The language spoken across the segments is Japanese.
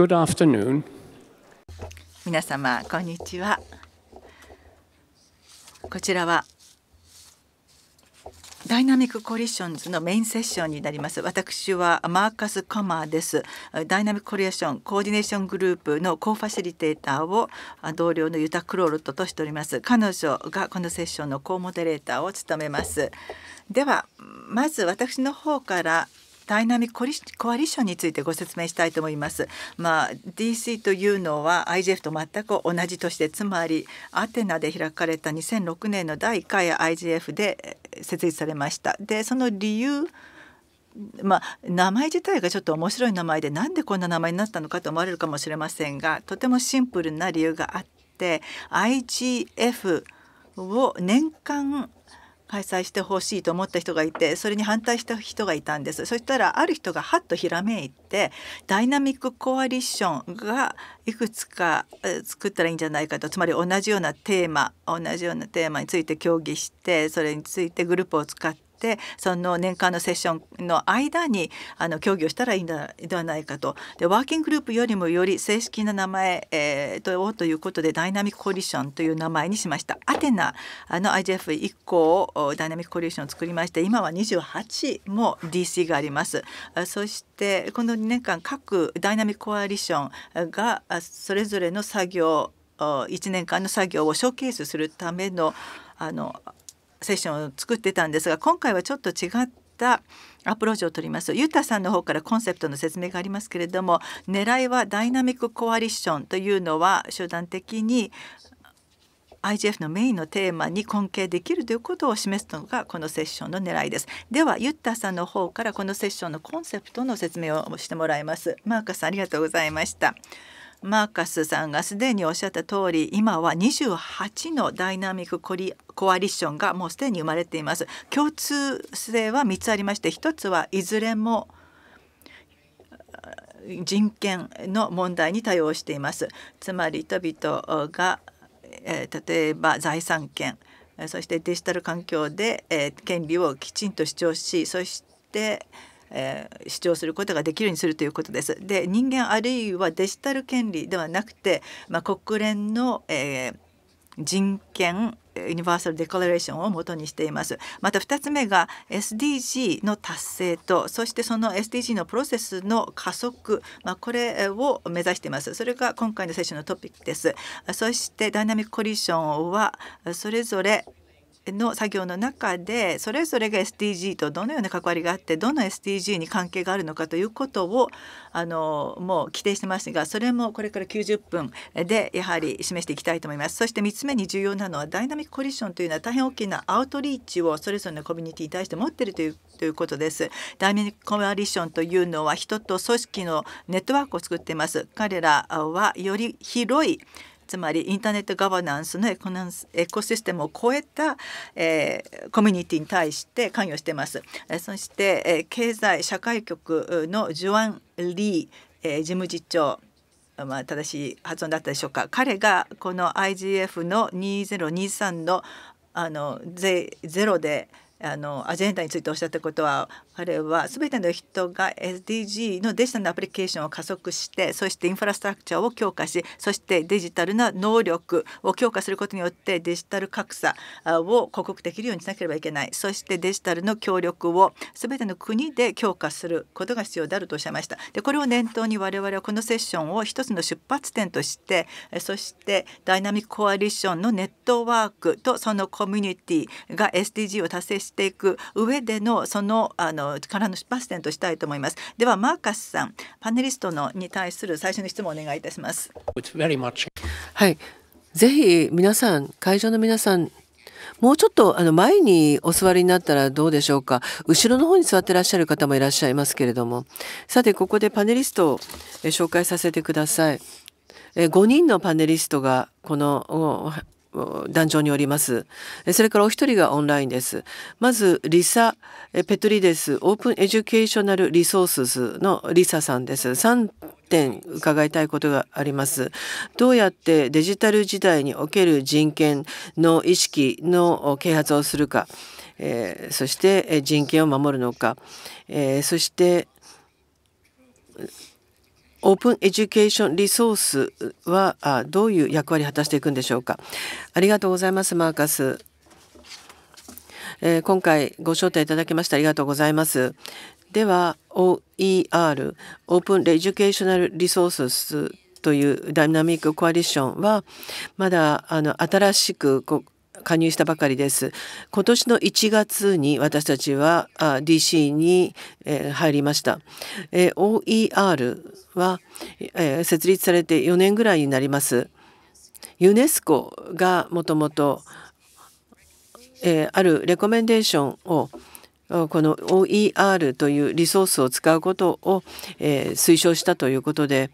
Good afternoon. 皆様こんにちは。こちらはダイナミックコリションズのメインセッションになります。私はマーカス・カマーです。ダイナミックコリエーションコーディネーショングループのコーファシリテーターを同僚のユタ・クロールトとしております。彼女がこのセッションのコーモデレーターを務めます。ではまず私の方からダイナミックコアリションについてご説明したいと思います。まあ、DC というのは IGF と全く同じ年でつまりアテナで開かれた2006年の第1回 IGF で設立されました。でその理由まあ、名前自体がちょっと面白い名前でなんでこんな名前になったのかと思われるかもしれませんがとてもシンプルな理由があって IGF を年間開催してほしいと思った人がいてそれに反対した人がいたんですそしたらある人がはっとひらめいてダイナミックコアリッションがいくつか作ったらいいんじゃないかとつまり同じようなテーマ同じようなテーマについて協議してそれについてグループを使ってってその年間のセッションの間にあの協議をしたらいいんではないかとでワーキンググループよりもより正式な名前、えー、をということでダイナミックコリションという名前にしましたアテナあの IGF 以降ダイナミックコリションを作りまして今は28も DC がありますそしてこの2年間各ダイナミックコアリションがそれぞれの作業1年間の作業をショーケースするためのあのセッションを作ってたんですが今回はちょっと違ったアプローチを取りますユタさんの方からコンセプトの説明がありますけれども狙いはダイナミックコアリッションというのは集団的に IGF のメインのテーマに根拠できるということを示すのがこのセッションの狙いです。ではユッタさんの方からこのセッションのコンセプトの説明をしてもらいます。マーカさんありがとうございました。マーカスさんがすでにおっしゃった通り今は28のダイナミックコリコアリションがもうすでに生まれています共通性は3つありまして1つはいずれも人権の問題に対応していますつまり人々が、え例えば財産権そしてデジタル環境で、え権利をきちんと主張しそしてえー、主張することができるようにするということです。で人間あるいはデジタル権利ではなくて、まあ、国連の、えー、人権ユニバーサル・デコラレーションを元にしていますまた2つ目が SDG の達成とそしてその SDG のプロセスの加速、まあ、これを目指していますそれが今回のセッションのトピックですそしてダイナミック・コリションはそれぞれの作業の中でそれぞれが SDG とどのような関わりがあってどの SDG に関係があるのかということをあのもう規定してますがそれもこれから90分でやはり示していきたいと思いますそして3つ目に重要なのはダイナミックコリションというのは大変大きなアウトリーチをそれぞれのコミュニティに対して持っているというということです。ダイナミックコリションというのは人と組織のネットワークを作っています。彼らはより広いつまりインターネットガバナンスのエコナンスエコシステムを超えた、えー、コミュニティに対して関与してます。えそして、え経済社会局のジュアン・リー、え事務次長まあ、正しい発音だったでしょうか彼がこの IGF の2023のあのゼゼロであのアジェンダについておっしゃったことは彼は全ての人が SDG のデジタルのアプリケーションを加速してそしてインフラストラクチャーを強化しそしてデジタルな能力を強化することによってデジタル格差を克服できるようにしなければいけないそしてデジタルの協力を全ての国で強化することが必要であるとおっしゃいましたでこれを念頭に我々はこのセッションを一つの出発点としてそしてダイナミックコアリションのネットワークとそのコミュニティが SDG を達成していく上でのそのあのからの出発点としたいと思いますではマーカスさんパネリストのに対する最初の質問をお願いいたしますはいぜひ皆さん会場の皆さんもうちょっとあの前にお座りになったらどうでしょうか後ろの方に座ってらっしゃる方もいらっしゃいますけれどもさてここでパネリストを紹介させてください5人のパネリストがこの壇上におります。それからお一人がオンラインです。まず、リサ・ペトリデス、オープンエデュケーショナル・リソースズのリサさんです。3点伺いたいことがあります。どうやってデジタル時代における人権の意識の啓発をするか、えー、そして人権を守るのか、えー、そしてオープンエデュケーションリソースはあどういう役割を果たしていくんでしょうか。ありがとうございます、マーカス。えー、今回ご招待いただきましてありがとうございます。では OER オープンエデュケーショナルリソースというダイナミックコアリションはまだあの新しく加入したばかりです。今年の1月に私たちは DC に入りました。OER は設立されて4年ぐらいになります。ユネスコがもともとあるレコメンデーションをこの OER というリソースを使うことを、えー、推奨したということで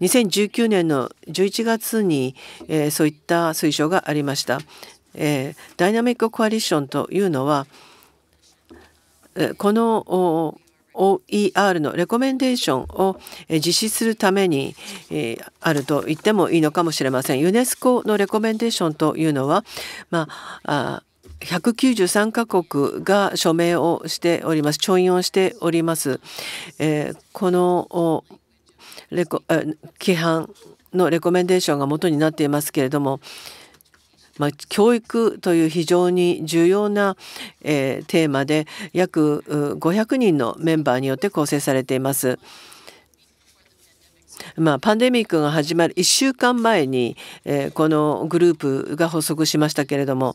2019年の11月に、えー、そういった推奨がありましたえー、ダイナミックコアリションというのはこの OER のレコメンデーションを実施するためにあると言ってもいいのかもしれません。ユネスコのレコメンデーションというのは、まあ、193カ国が署名をしております。調印をしております。えー、この規範のレコメンデーションが元になっていますけれども、まあ、教育という非常に重要な、えー、テーマで約500人のメンバーによって構成されています。まあ、パンデミックが始まる1週間前に、えー、このグループが発足しましたけれども、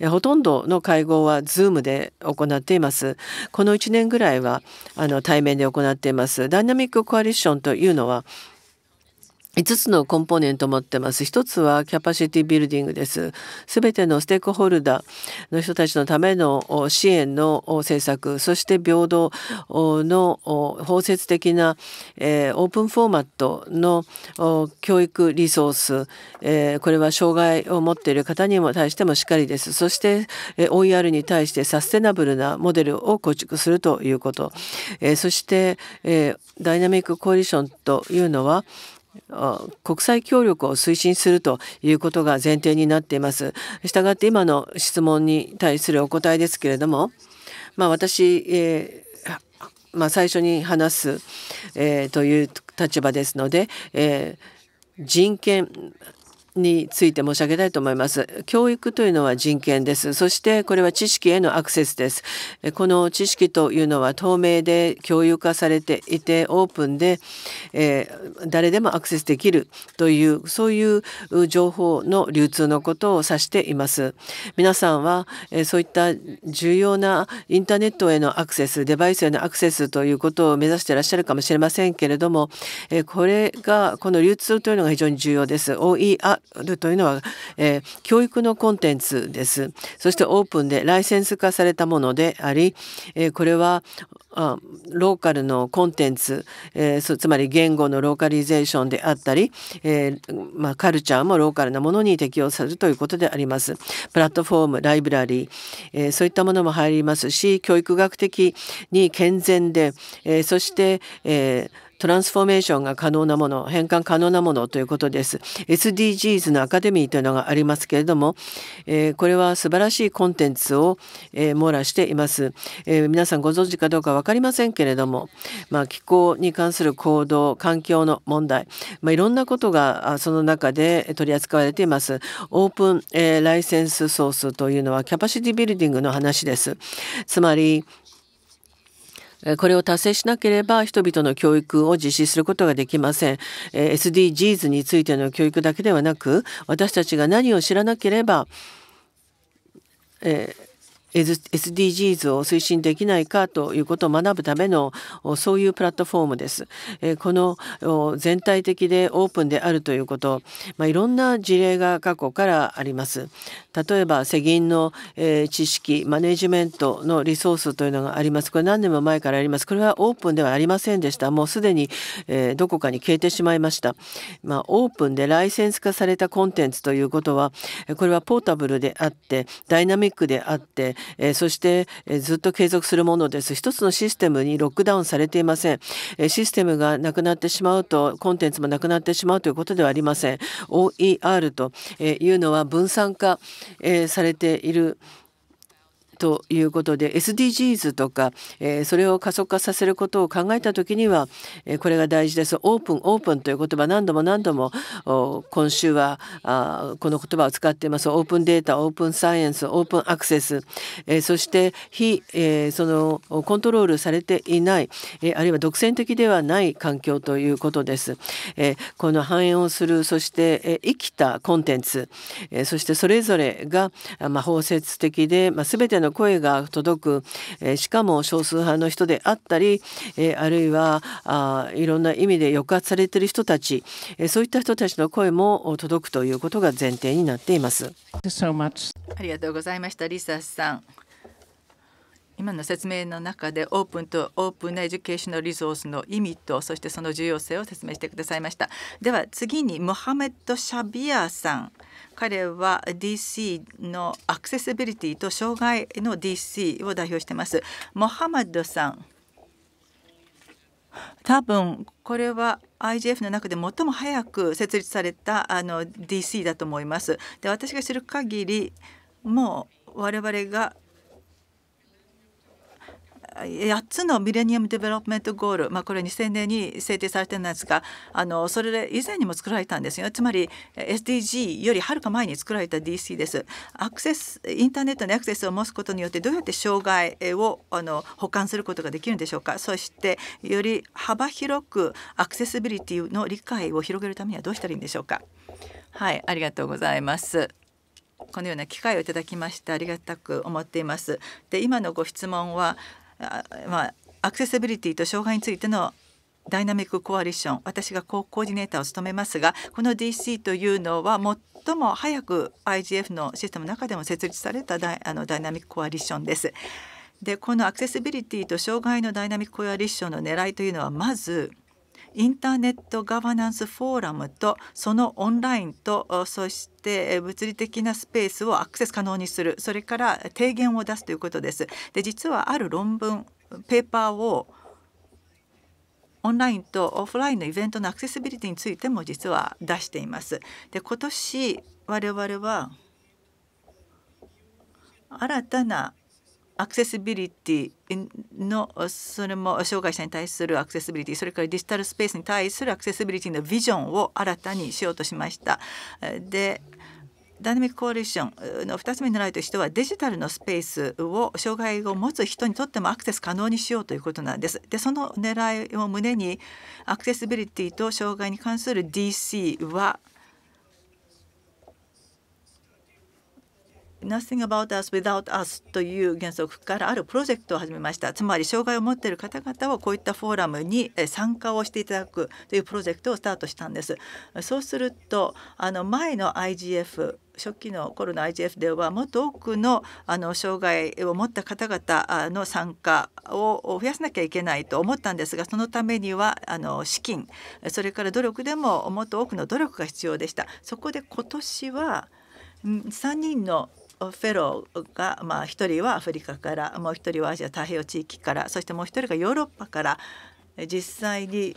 えー、ほとんどの会合は Zoom で行っています。この1年ぐらいはあの対面で行っています。ダイナミックコアリッションというのは5つのコンポーネントを持ってます。1つはキャパシティビルディングです。すべてのステークホルダーの人たちのための支援の政策、そして平等の包摂的な、オープンフォーマットの教育リソース、これは障害を持っている方にも対してもしっかりです。そして OER に対してサステナブルなモデルを構築するということ。そして、ダイナミックコーリションというのは、国際協力を推進するということが前提になっています。したがって今の質問に対するお答えですけれども、まあ、私、えー、まあ、最初に話す、えー、という立場ですので、えー、人権について申し上げたいと思います。教育というのは人権です。そしてこれは知識へのアクセスです。この知識というのは透明で共有化されていてオープンで、えー、誰でもアクセスできるというそういう情報の流通のことを指しています。皆さんは、えー、そういった重要なインターネットへのアクセス、デバイスへのアクセスということを目指していらっしゃるかもしれませんけれども、えー、これがこの流通というのが非常に重要です。OER るというのは、えー、教育のコンテンツです。そしてオープンでライセンス化されたものであり、えー、これはあローカルのコンテンツ、えー、つまり言語のローカリゼーションであったり、えー、まあ、カルチャーもローカルなものに適用されるということであります。プラットフォームライブラリー、えー、そういったものも入りますし教育学的に健全で、えそして、えートランスフォーメーションが可能なもの変換可能なものということです SDGs のアカデミーというのがありますけれども、えー、これは素晴らしいコンテンツを、えー、網羅しています、えー、皆さんご存知かどうか分かりませんけれども、まあ、気候に関する行動環境の問題、まあ、いろんなことがその中で取り扱われていますオープン、えー、ライセンスソースというのはキャパシティビルディングの話ですつまりこれを達成しなければ人々の教育を実施することができません SDGs についての教育だけではなく私たちが何を知らなければ、えー SDGs を推進できないかということを学ぶためのそういうプラットフォームです。この全体的でオープンであるということ、まあ、いろんな事例が過去からあります。例えば世銀の、えー、知識マネジメントのリソースというのがありますこれ何年も前からありますこれはオープンではありませんでしたもうすでに、えー、どこかに消えてしまいました、まあ、オープンでライセンス化されたコンテンツということはこれはポータブルであってダイナミックであって、えー、そして、えー、ずっと継続するものです一つのシステムにロックダウンされていません、えー、システムがなくなってしまうとコンテンツもなくなってしまうということではありません OER というのは分散化えー、されているということで SDGs とか、えー、それを加速化させることを考えた時には、えー、これが大事ですオープンオープンという言葉何度も何度も今週はあこの言葉を使っていますオープンデータオープンサイエンスオープンアクセス、えー、そして非、えー、そのコントロールされていない、えー、あるいは独占的ではない環境ということです、えー、この反映をするそして、えー、生きたコンテンツ、えー、そしてそれぞれが、まあ、包摂的で、まあ、全てのの声が届く、えしかも少数派の人であったり、えあるいはあいろんな意味で抑圧されている人たち、えそういった人たちの声も届くということが前提になっています。ありがとうございましたリサさん。今の説明の中でオープンとオープンなエデュケーショナルリソースの意味とそしてその重要性を説明してくださいましたでは次にモハメッド・シャビアさん彼は DC のアクセシビリティと障害の DC を代表してます。モハマドさん多分これは IGF の中で最も早く設立されたあの DC だと思います。で私が知る限りもう我々が8つのミレニアム・デベロップメント・ゴール、まあ、これ2000年に制定されてるんですがあのそれ以前にも作られたんですよつまり SDG よりはるか前に作られた DC です。アクセスインターネットにアクセスを持つことによってどうやって障害をあの保管することができるんでしょうかそしてより幅広くアクセシビリティの理解を広げるためにはどうしたらいいんでしょうか。はい、ありがとうございます。このような機会をいただきましてありがたく思っています。で、今のご質問はまあ、アクセシビリティと障害についてのダイナミックコアリション私がコーディネーターを務めますがこの DC というのは最も早く IGF のシステムの中でも設立されたダイあのダイナミックコアリションです。でこのアクセシビリティと障害のダイナミックコアリションの狙いというのはまずインターネットガバナンスフォーラムとそのオンラインとそして物理的なスペースをアクセス可能にするそれから提言を出すということです。で実はある論文ペーパーをオンラインとオフラインのイベントのアクセシビリティについても実は出しています。で今年我々は新たなアクセシビリティのそれも障害者に対するアクセシビリティそれからデジタルスペースに対するアクセシビリティのビジョンを新たにしようとしました。でダイナミックコーリションの2つ目の狙いとしてはデジタルのスペースを障害を持つ人にとってもアクセス可能にしようということなんです。でその狙いを胸にアクセシビリティと障害に関する DC は Nothing about us without us という原則からあるプロジェクトを始めましたつまり障害を持っている方々はこういったフォーラムに参加をしていただくというプロジェクトをスタートしたんですそうするとあの前の IGF 初期の頃の IGF ではもっと多くのあの障害を持った方々の参加を増やさなきゃいけないと思ったんですがそのためにはあの資金それから努力でももっと多くの努力が必要でした。そこで今年は3人のフェローが、まあ、1人はアフリカからもう1人はアジア太平洋地域からそしてもう1人がヨーロッパから実際に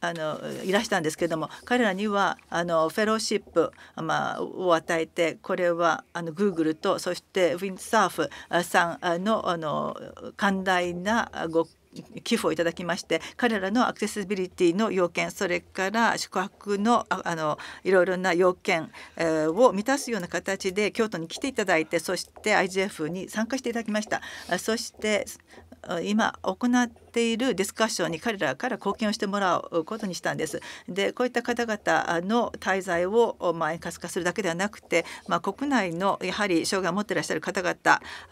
あのいらしたんですけれども彼らにはあのフェローシップ、まあ、を与えてこれはあのグーグルとそしてウィンサーフさんのあの寛大なご寄付をいただきまして彼らのアクセシビリティの要件それから宿泊のあのいろいろな要件、を満たすような形で京都に来ていただいてそして IGF に参加していただきました。そして今行っているディスカッションに彼らから貢献をしてもらうことにしたんです。でこういった方々の滞在をまあ円滑化するだけではなくて、まあ、国内のやはり障害を持っていらっしゃる方々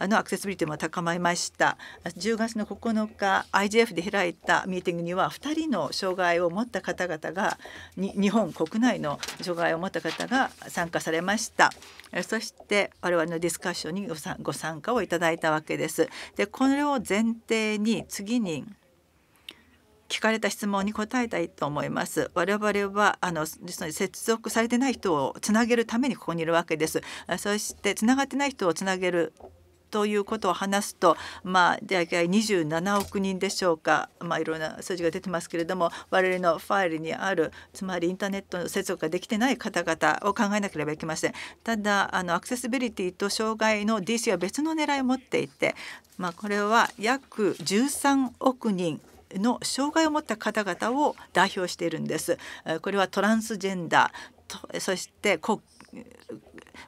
のアクセシビリティも高まりました。10月の9日 IGF で開いたミーティングには2人の障害を持った方々が日本国内の障害を持った方が参加されました。そして我々のディスカッションにご参加をいただいたわけです。でこれを前提に次に聞かれた質問に答えたいと思います我々はあの実す接続されてない人をつなげるためにここにいるわけですそしてつながってない人をつなげるということを話すと、まあ、大体十七億人でしょうか、まあ、いろんな数字が出てますけれども我々のファイルにあるつまりインターネットの接続ができてない方々を考えなければいけません。ただあのアクセシビリティと障害の DC は別の狙いを持っていて、まあ、これは約十三億人の障害を持った方々を代表しているんです。これはトランスジェンダーそして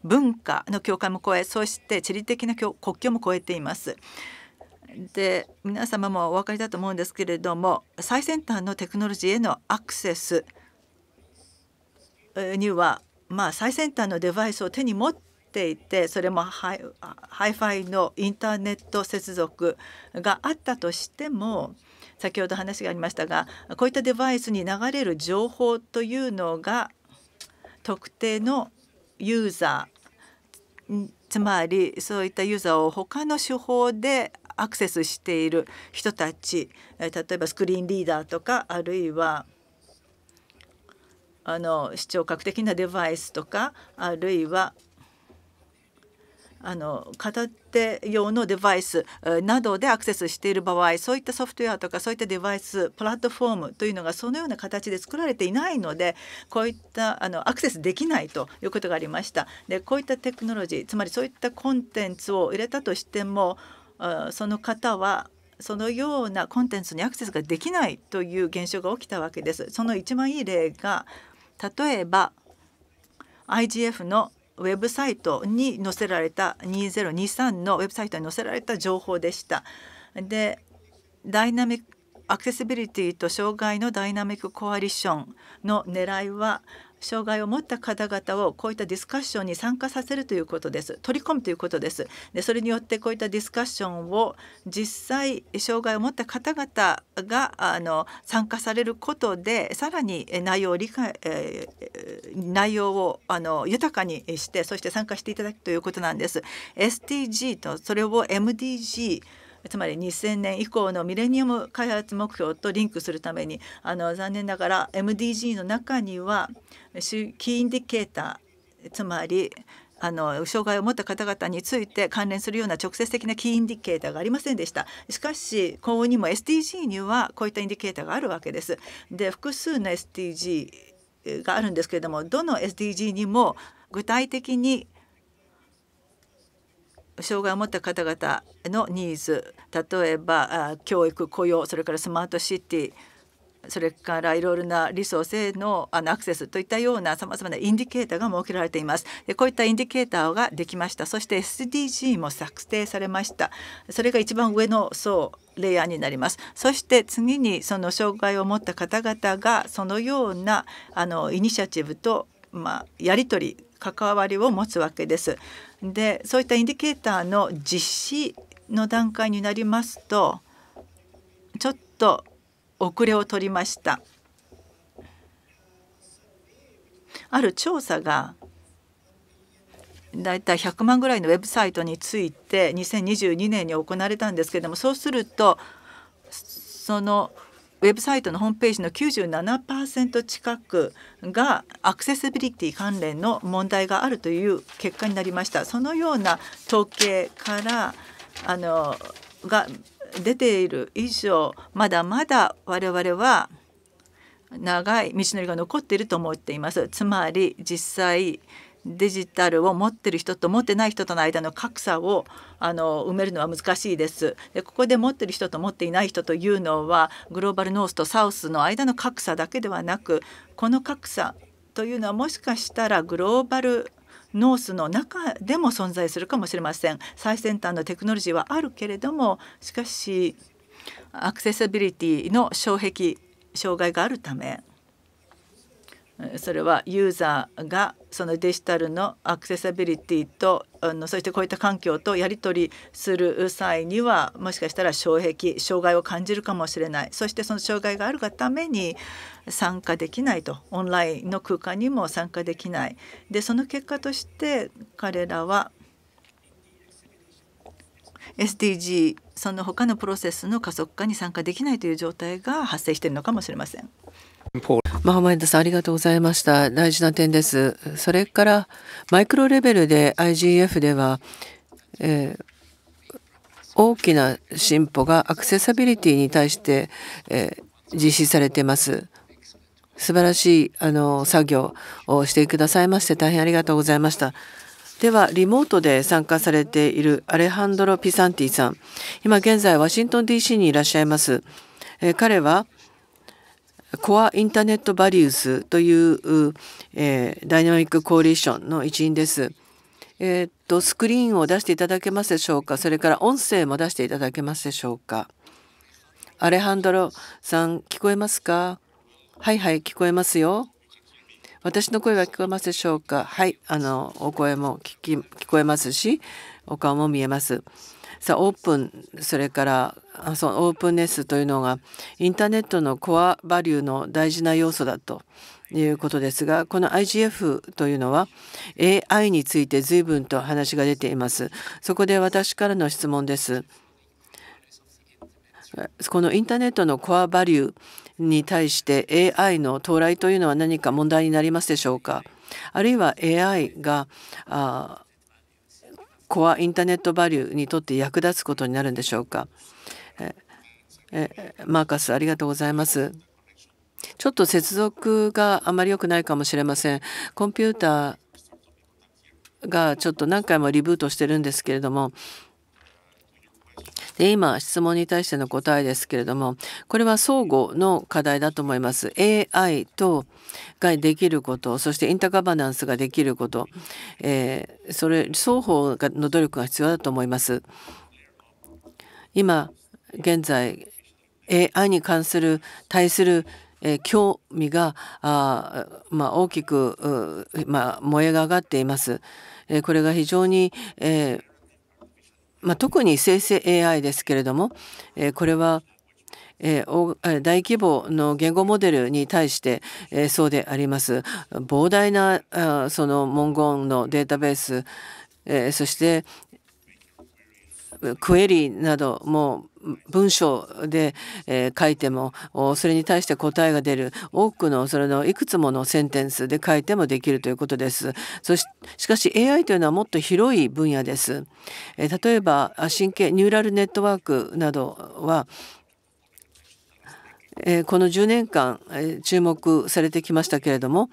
文化の境界も超えそして地理的な国境も超えています。で皆様もお分かりだと思うんですけれども最先端のテクノロジーへのアクセスには、まあ、最先端のデバイスを手に持っていてそれもハイハイファイのインターネット接続があったとしても先ほど話がありましたがこういったデバイスに流れる情報というのが特定のユーザーつまりそういったユーザーを他の手法でアクセスしている人たち例えばスクリーンリーダーとかあるいはあの視聴覚的なデバイスとかあるいはあの片手用のデバイスなどでアクセスしている場合そういったソフトウェアとかそういったデバイスプラットフォームというのがそのような形で作られていないのでこういったあのアクセスできないということがありました。でこういったテクノロジーつまりそういったコンテンツを入れたとしてもその方はそのようなコンテンツにアクセスができないという現象が起きたわけです。その一番いい例が例えば IGF のウェブサイトに載せられた2023のウェブサイトに載せられた情報でした。でダイナミックアクセシビリティと障害のダイナミックコアリションの狙いは障害を持った方々をこういったディスカッションに参加させるということです取り込むということですでそれによってこういったディスカッションを実際障害を持った方々があの参加されることでさらに内容を理解、えー、内容をあの豊かにしてそして参加していただくということなんです SDG とそれを MDG つまり2000年以降のミレニアム開発目標とリンクするためにあの残念ながら MDG の中にはキーインディケーターつまりあの障害を持った方々について関連するような直接的なキーインディケーターがありませんでしたしかし幸運にも SDG にはこういったインディケーターがあるわけですで複数の SDG があるんですけれどもどの SDG にも具体的に障害を持った方々のニーズ例えば教育雇用それからスマートシティそれからいろいろなリソースへのあのアクセスといったようなさまざまなインディケーターが設けられていますでこういったインディケーターができましたそして SDG も策定されましたそれが一番上の層レイヤーになりますそして次にその障害を持った方々がそのようなあのイニシアチブとまあ、やり取り関わりを持つわけです。でそういったインディケーターの実施の段階になりますとちょっと遅れを取りました。ある調査がだいたい100万ぐらいのウェブサイトについて2022年に行われたんですけれどもそうするとそのウェブサイトのホームページの97%近くがアクセシビリティ関連の問題があるという結果になりました。そのような統計からあのが出ている以上まだまだ我々は長い道のりが残っていると思っています。つまり実際デジタルを持ってる人と持ってない人との間の格差をあの埋めるのは難しいです。でここで持ってる人と持っていない人というのはグローバルノースとサウスの間の格差だけではなくこの格差というのはもしかしたらグローバルノースの中でも存在するかもしれません。最先端のテクノロジーはあるけれどもしかしアクセシビリティの障壁障害があるためそれはユーザーがそのデジタルのアクセサビリティとあのそしてこういった環境とやり取りする際にはもしかしたら障壁障害を感じるかもしれないそしてその障害があるがために参加できないとオンラインの空間にも参加できないでその結果として彼らは SDG その他のプロセスの加速化に参加できないという状態が発生しているのかもしれません。ママインドさんありがとうございました大事な点ですそれからマイクロレベルで IGF では、えー大きな進歩がアクセサビリティに対して、えー、実施されています。素晴らしいあの作業をしてくださいまして大変ありがとうございました。ではリモートで参加されているアレハンドロ・ピサンティさん今現在ワシントン DC にいらっしゃいます。えー、彼はコアインターネットバリュースという、えー、ダイナミックコーリーションの一員です。えー、っとスクリーンを出していただけますでしょうかそれから音声も出していただけますでしょうかアレハンドロさん聞こえますかはいはい聞こえますよ私の声は聞こえますでしょうかはいあのお声も聞き聞こえますしお顔も見えますさあオープンそれからあそのオープンネスというのがインターネットのコアバリューの大事な要素だということですがこの IGF というのは AI について随分と話が出ていますそこで私からの質問ですこのインターネットのコアバリューに対して AI の到来というのは何か問題になりますでしょうかあるいは AI があコアインターネットバリューにとって役立つことになるんでしょうかえマーカスありがとうございます。ちょっと接続があまり良くないかもしれません。コンピューターがちょっと何回もリブートしてるんですけれども、で今、質問に対しての答えですけれども、これは相互の課題だと思います。AI とができること、そしてインターガバナンスができること、えー、それ、双方の努力が必要だと思います。今現在 AI に関する対するえ興味があ、まあ、大きく、まあ、燃えが上がっています。えこれが非常に、えー、まあ、特に生成 AI ですけれども、えこれはえー、大規模の言語モデルに対して、えー、そうであります膨大なあその文言のデータベース、えー、そしてクエリなども文章で、え書いてもそれに対して答えが出る多くのそれのいくつものセンテンスで書いてもできるということです。そししかし AI というのはもっと広い分野です。え例えば神経ニューラルネットワークなどはこの10年間注目されてきましたけれども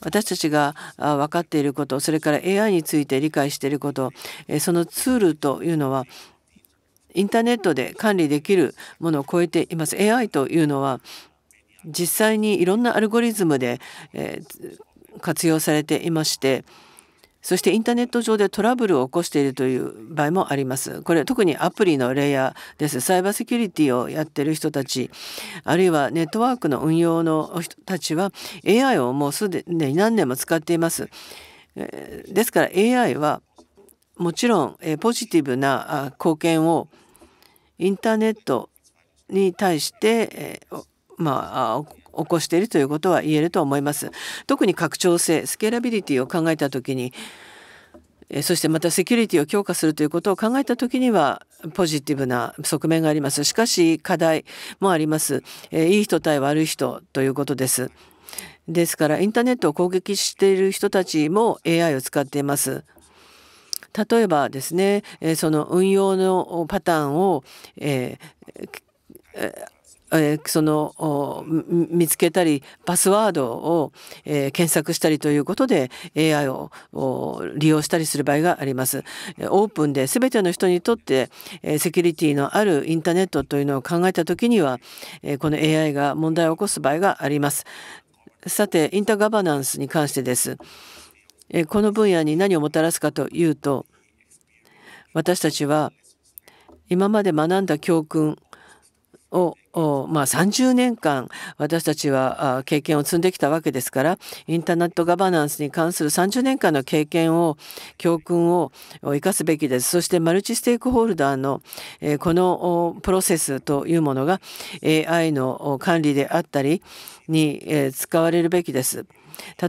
私たちが分かっていることそれから AI について理解していることそのツールというのはインターネットで管理できるものを超えています。AI というのは実際にいろんなアルゴリズムで活用されていましてそしてインターネット上でトラブルを起こしているという場合もあります。これ特にアプリのレイヤーです。サイバーセキュリティをやっている人たち、あるいはネットワークの運用の人たちは AI をもうすでに何年も使っています。ですから AI はもちろんポジティブな貢献をインターネットに対してまあ起こしているということは言えると思います。特に拡張性スケーラビリティを考えた時にそしてまたセキュリティを強化するということを考えた時にはポジティブな側面があります。しかし課題もあります。いい人対悪い人ということです。ですからインターネットを攻撃している人たちも AI を使っています。例えばですねその運用のパターンを、えーえー、その見つけたりパスワードを、えー、検索したりということで AI を利用したりする場合があります。オープンで全ての人にとって、えー、セキュリティのあるインターネットというのを考えた時には、えー、この AI が問題を起こす場合があります。さてインターガバナンスに関してです。えー、この分野に何をもたらすかというと私たちは今まで学んだ教訓を、まあ、30年間私たちは経験を積んできたわけですからインターネットガバナンスに関する30年間の経験を教訓を生かすべきですそしてマルチステークホルダーのこのプロセスというものが AI の管理であったりに使われるべきです。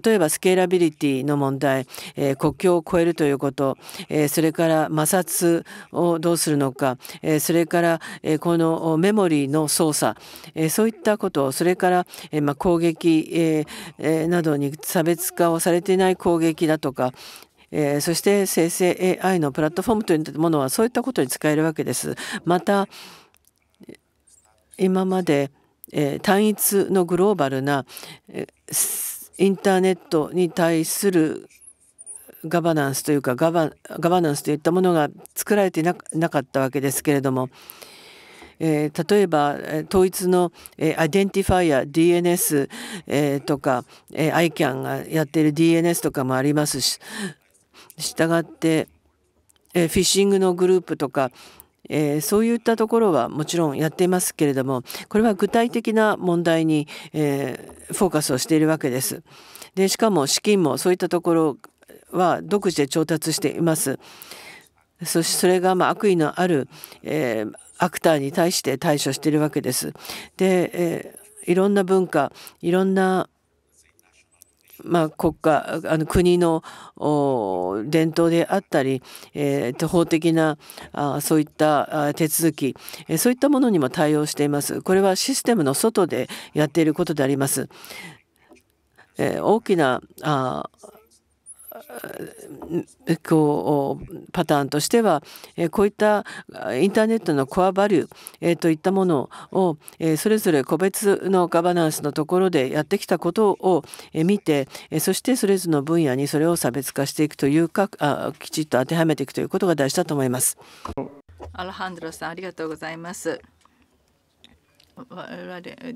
例えばスケーラビリティの問題、えー、国境を越えるということ、えー、それから摩擦をどうするのか、えー、それから、えー、このメモリーの操作、えー、そういったことそれから、えーまあ、攻撃、えーえー、などに差別化をされていない攻撃だとかえー、そして生成 AI のプラットフォームというものはそういったことに使えるわけです。また今まで、えー、単一のグローバルな、えーインターネットに対するガバナンスというかガバナンスといったものが作られていなかったわけですけれども、えー、例えば統一の、えー、アイデンティファイア DNS、えー、とか、えー、ICANN がやっている DNS とかもありますししたがって、えー、フィッシングのグループとかえー、そういったところはもちろんやっていますけれどもこれは具体的な問題に、えー、フォーカスをしているわけです。でしかも資金もそういったところは独自で調達しています。そしてそれがま悪意のある、えー、アクターに対して対処しているわけです。で、えいろんな文化いろんなまあ、国家あの国の伝統であったり、えー、法的なあそういった手続き、えそういったものにも対応しています。これはシステムの外でやっていることであります。えー、大きなあこうパターンとしてはこういったインターネットのコアバリューといったものをそれぞれ個別のガバナンスのところでやってきたことを見てそしてそれぞれの分野にそれを差別化していくというかきちっと当てはめていくということが大事だと思います。アロハンドロさんありがとうございます。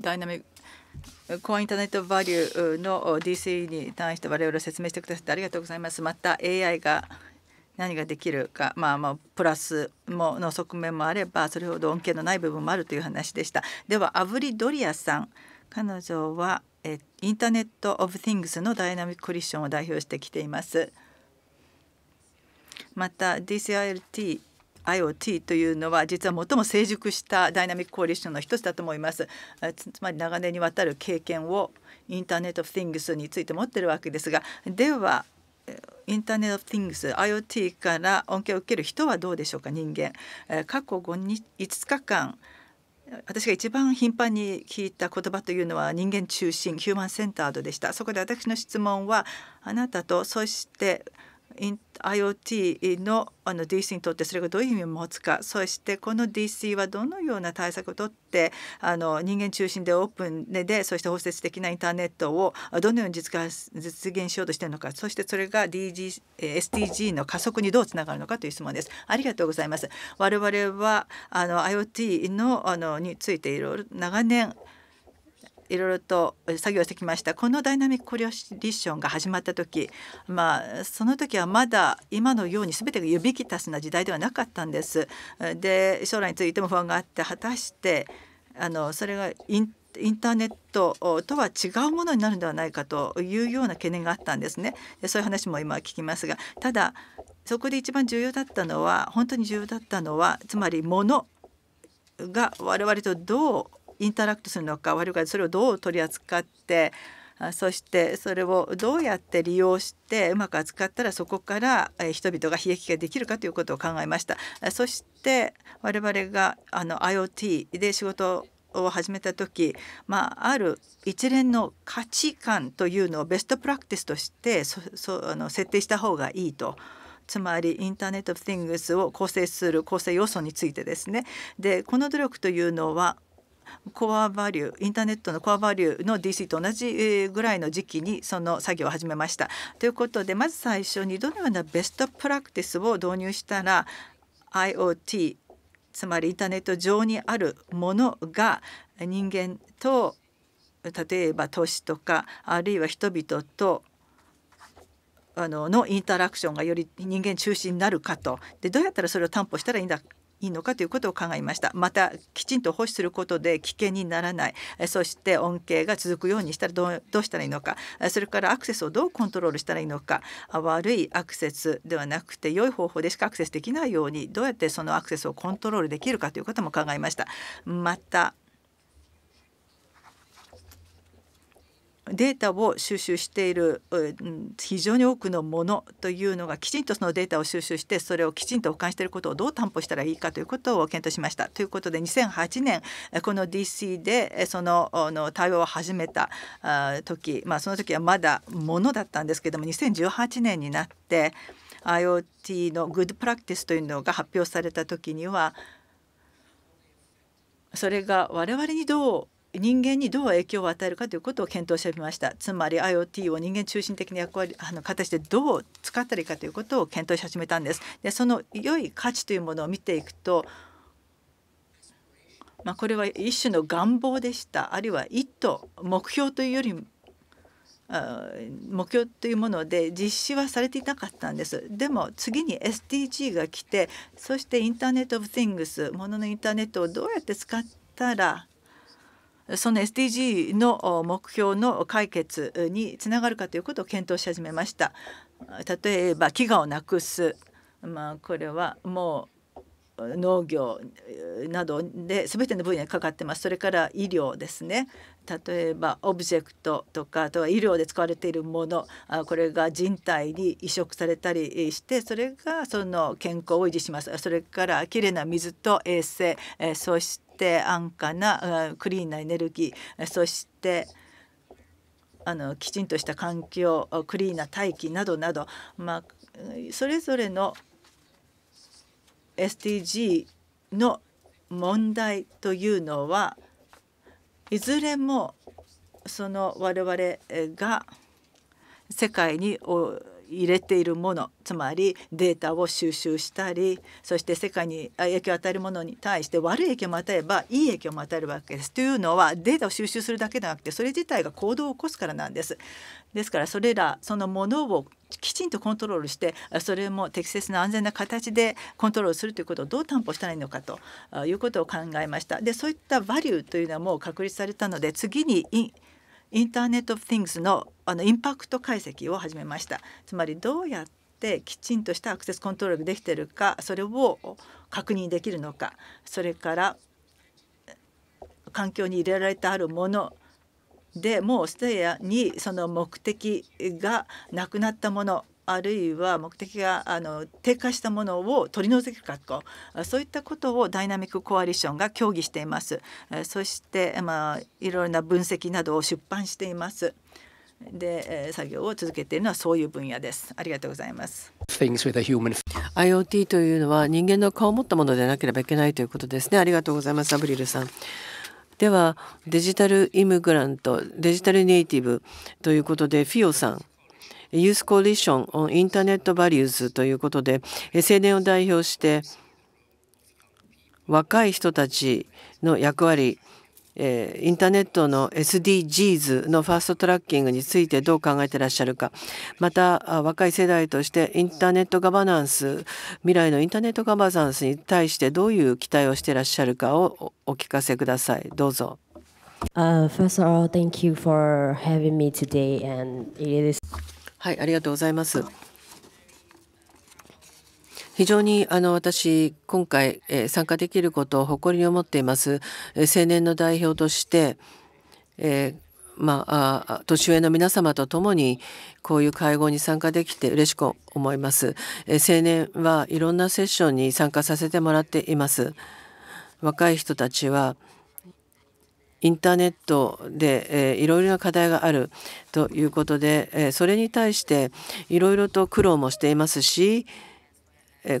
ダイナミックコアインターネットバリューの DCE に対して我々説明してくださってありがとうございます。また AI が何ができるか、まあ、まあプラスもの側面もあればそれほど恩恵のない部分もあるという話でした。ではアブリドリアさん彼女はえインターネット・オブ・ティングスのダイナミック・クリッションを代表してきています。また DCILT IoT というのは実は最も成熟したダイナミックコーリションの一つだと思いますつまり長年にわたる経験をインターネット・オフ・ティングスについて持ってるわけですがではインターネット・オフ・ティングス IoT から恩恵を受ける人はどうでしょうか人間過去 5, 5日間私が一番頻繁に聞いた言葉というのは人間中心ヒューマンセンタードでしたそこで私の質問はあなたとそして IoT のあの DC にとってそれがどういう意味を持つかそしてこの DC はどのような対策をとってあの人間中心でオープンでそして包摂的なインターネットをどのように実現しようとしているのかそしてそれが DG SDG の加速にどうつながるのかという質問です。ありがとうございます。我々はあの IoT のあのについていろいろ長年いろいろと作業してきましたこのダイナミックコリアリションが始まった時まあその時はまだ今のように全てが指キたすな時代ではなかったんです。で将来についても不安があって果たしてあのそれがインインターネットとは違うものになるんではないかというような懸念があったんですね。そういう話も今聞きますがただそこで一番重要だったのは本当に重要だったのはつまりものが我々とどうインタラクトするのか我々がそれをどう取り扱ってそしてそれをどうやって利用してうまく扱ったらそこから人々が悲劇ができるかということを考えました。そして我々があの IoT で仕事を始めた時、まあ、ある一連の価値観というのをベストプラクティスとしてそそあの設定した方がいいと。つまりインターネット・オブ・ティングスを構成する構成要素についてですね。でこの努力というのはコアバリューインターネットのコアバリューの DC と同じぐらいの時期にその作業を始めました。ということでまず最初にどのようなベストプラクティスを導入したら IoT つまりインターネット上にあるものが人間と例えば都市とかあるいは人々とあののインタラクションがより人間中心になるかとでどうやったらそれを担保したらいいんだいいのかということを考えましたまたきちんと保守することで危険にならないそして恩恵が続くようにしたらどうどうしたらいいのかそれからアクセスをどうコントロールしたらいいのか悪いアクセスではなくて良い方法でしかアクセスできないようにどうやってそのアクセスをコントロールできるかということも考えましたまたデータを収集している非常に多くのものというのがきちんとそのデータを収集してそれをきちんと保管していることをどう担保したらいいかということを検討しました。ということで2008年この DC でその対話を始めた時、まあ、その時はまだものだったんですけども2018年になって IoT のグッドプラクティスというのが発表された時にはそれが我々にどう人間にどう影響を与えるかということを検討してみましたつまり IoT を人間中心的な役割あの形でどう使ったらいいかということを検討し始めたんですでその良い価値というものを見ていくとまあ、これは一種の願望でしたあるいは意図目標というより目標というもので実施はされていなかったんですでも次に SDG が来てそしてインターネット・オブ・ティングスもののインターネットをどうやって使ったらその SDG の目標の解決につながるかということを検討し始めました。例えば飢餓をなくす、まあ、これはもう農業などで全ての分野にかかってますそれから医療ですね例えばオブジェクトとかあとは医療で使われているものこれが人体に移植されたりしてそれがその健康を維持しますそれからきれいな水と衛生そしてっ安価なクリーンなエネルギーそしてあのきちんとした環境クリーンな大気などなど、まあ、それぞれの SDG の問題というのはいずれもその我々が世界に入れているものつまりデータを収集したりそして世界に影響を与えるものに対して悪い影響も与えればいい影響も与えるわけです。というのはデータを収集するだけではなくてそれ自体が行動を起こすからなんです。ですからそれらそのものをきちんとコントロールしてそれも適切な安全な形でコントロールするということをどう担保したらいいのかということを考えました。でそういったバリューというのはもう確立されたので次にインインターネット・オブ・ティングスのあのインパクト解析を始めました。つまりどうやってきちんとしたアクセスコントロールができてるかそれを確認できるのかそれから環境に入れられてあるものでもうすでにその目的がなくなったものあるいは目的があの低下したものを取り除くかとそういったことをダイナミックコアリションが協議していますそして、まあ、いろいろな分析などを出版しています。で作業を続けているのはそういう分野です。ありがとうございます。IoT というのは人間の顔を持ったものでなければいけないということですね。ありがとうございます、アブリルさん。ではデジタルイムグラントデジタルネイティブということでフィオさんユースコーリーションオンインターネットバリューズということで青年を代表して若い人たちの役割えー、インターネットの SDGs のファーストトラッキングについてどう考えてらっしゃるかまた若い世代としてインターネットガバナンス未来のインターネットガバナンスに対してどういう期待をしてらっしゃるかをお聞かせくださいどうぞ。Uh, first of all, thank you for having me today, and it is はい、ありがとうございます。非常にあの私今回、えー、参加できることを誇りに思っています、えー、青年の代表として、えー、まあ、年上の皆様と共にこういう会合に参加できて嬉しく思います、えー、青年はいろんなセッションに参加させてもらっています若い人たちはインターネットで、えー、いろいろな課題があるということで、えー、それに対していろいろと苦労もしていますし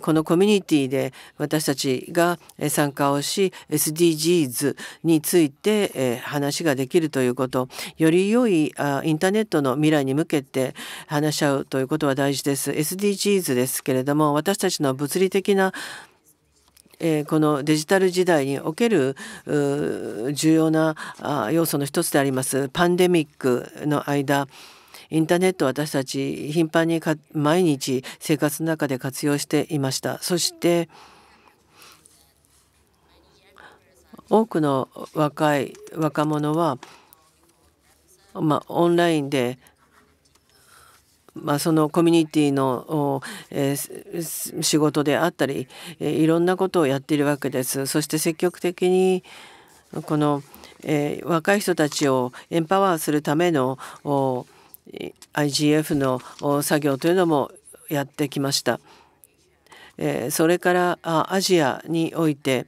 このコミュニティで私たちが参加をし SDGs について話ができるということより良いインターネットの未来に向けて話し合うということは大事です。SDGs ですけれども私たちの物理的なえこのデジタル時代における重要な要素の一つでありますパンデミックの間インターネット私たち頻繁に毎日生活の中で活用していましたそして多くの若い若者は、まあ、オンラインでまあ、そのコミュニティの、え仕事であったり、えいろんなことをやっているわけです。そして積極的にこの、え若い人たちをエンパワーするための IGF の作業というのもやってきました。それからアジアにおいて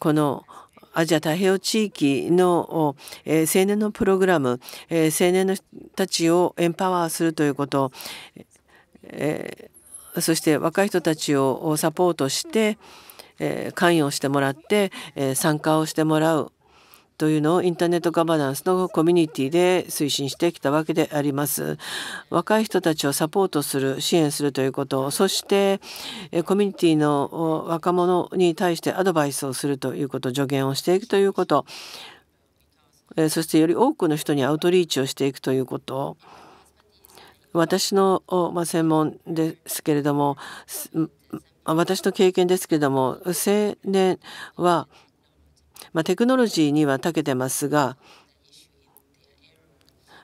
このアジア太平洋地域の、青年のプログラム、青年のたちをエンパワーするということ、そして若い人たちをサポートして、関与してもらって、参加をしてもらうというのをインターネットガバナンスのコミュニティで推進してきたわけであります。若い人たちをサポートする支援するということそしてコミュニティの若者に対してアドバイスをするということ助言をしていくということそしてより多くの人にアウトリーチをしていくということ私の、ま専門ですけれども私の経験ですけれども青年はまあ、テクノロジーには長けてますが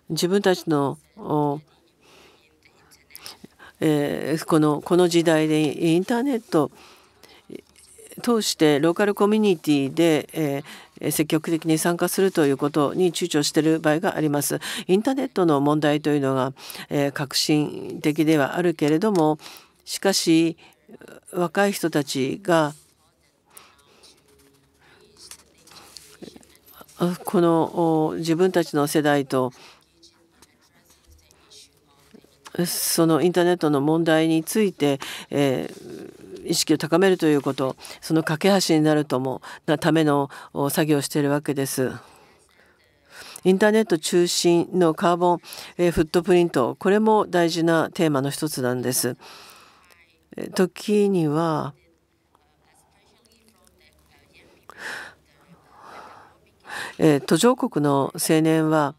自分たちのえー、このこの時代でインターネット通してローカルコミュニティで、えー、積極的に参加するということに躊躇している場合があります。インターネットの問題というのが、えー、革新的ではあるけれどもしかし若い人たちがこの自分たちの世代とそのインターネットの問題について、えー、意識を高めるということその架け橋になるともなための作業をしているわけです。インターネット中心のカーボン、えー、フットプリントこれも大事なテーマの一つなんです。時にはえー、途上国の青年は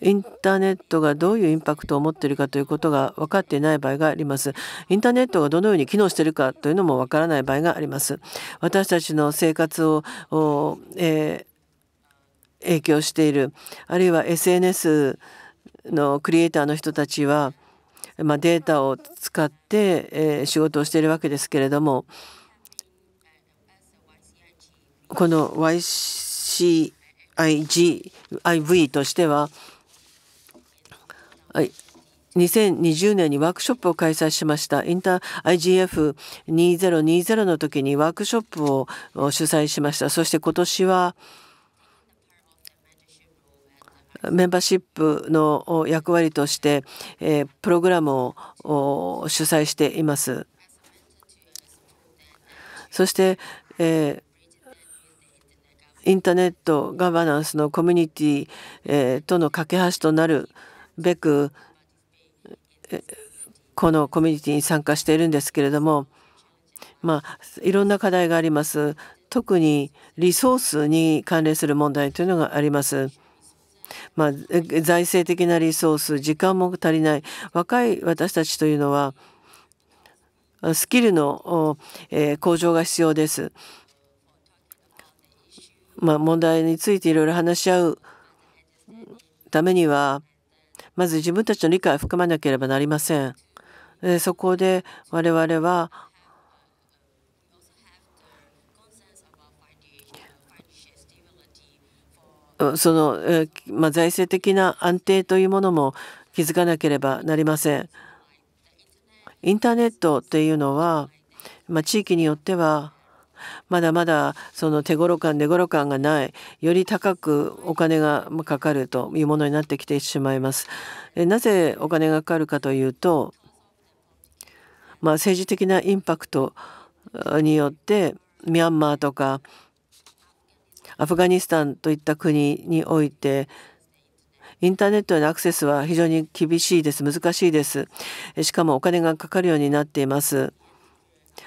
インターネットがどういうインパクトを持っているかということが分かっていない場合があります。インターネットがどのように機能しているかというのも分からない場合があります。私たちの生活を、えー、影響しているあるいは SNS のクリエイターの人たちは、まあ、データを使って、えー、仕事をしているわけですけれどもこの YCIGIV としては2020年にワークショップを開催しましたインター IGF2020 の時にワークショップを主催しましたそして今年はメンバーシップの役割としてプログラムを主催していますそして、えインターネットガバナンスのコミュニティ、えー、との架け橋となるべく、えー、このコミュニティに参加しているんですけれども、まあ、いろんな課題があります。特にリソースに関連する問題というのがあります。まあ、財政的なリソース時間も足りない若い私たちというのはスキルの向上が必要です。まあ、問題についていろいろ話し合うためにはまず自分たちの理解を含まなければなりません。えそこで我々はその、えまあ、財政的な安定というものも気づかなければなりません。インターネットっていうのは、まあ、地域によってはまだまだその手頃感出頃感がないより高くお金がかかるというものになってきてしまいます。なぜお金がかかるかというと、まあ、政治的なインパクトによってミャンマーとかアフガニスタンといった国においてインターネットへのアクセスは非常に厳しいです難しいですしかもお金がかかるようになっています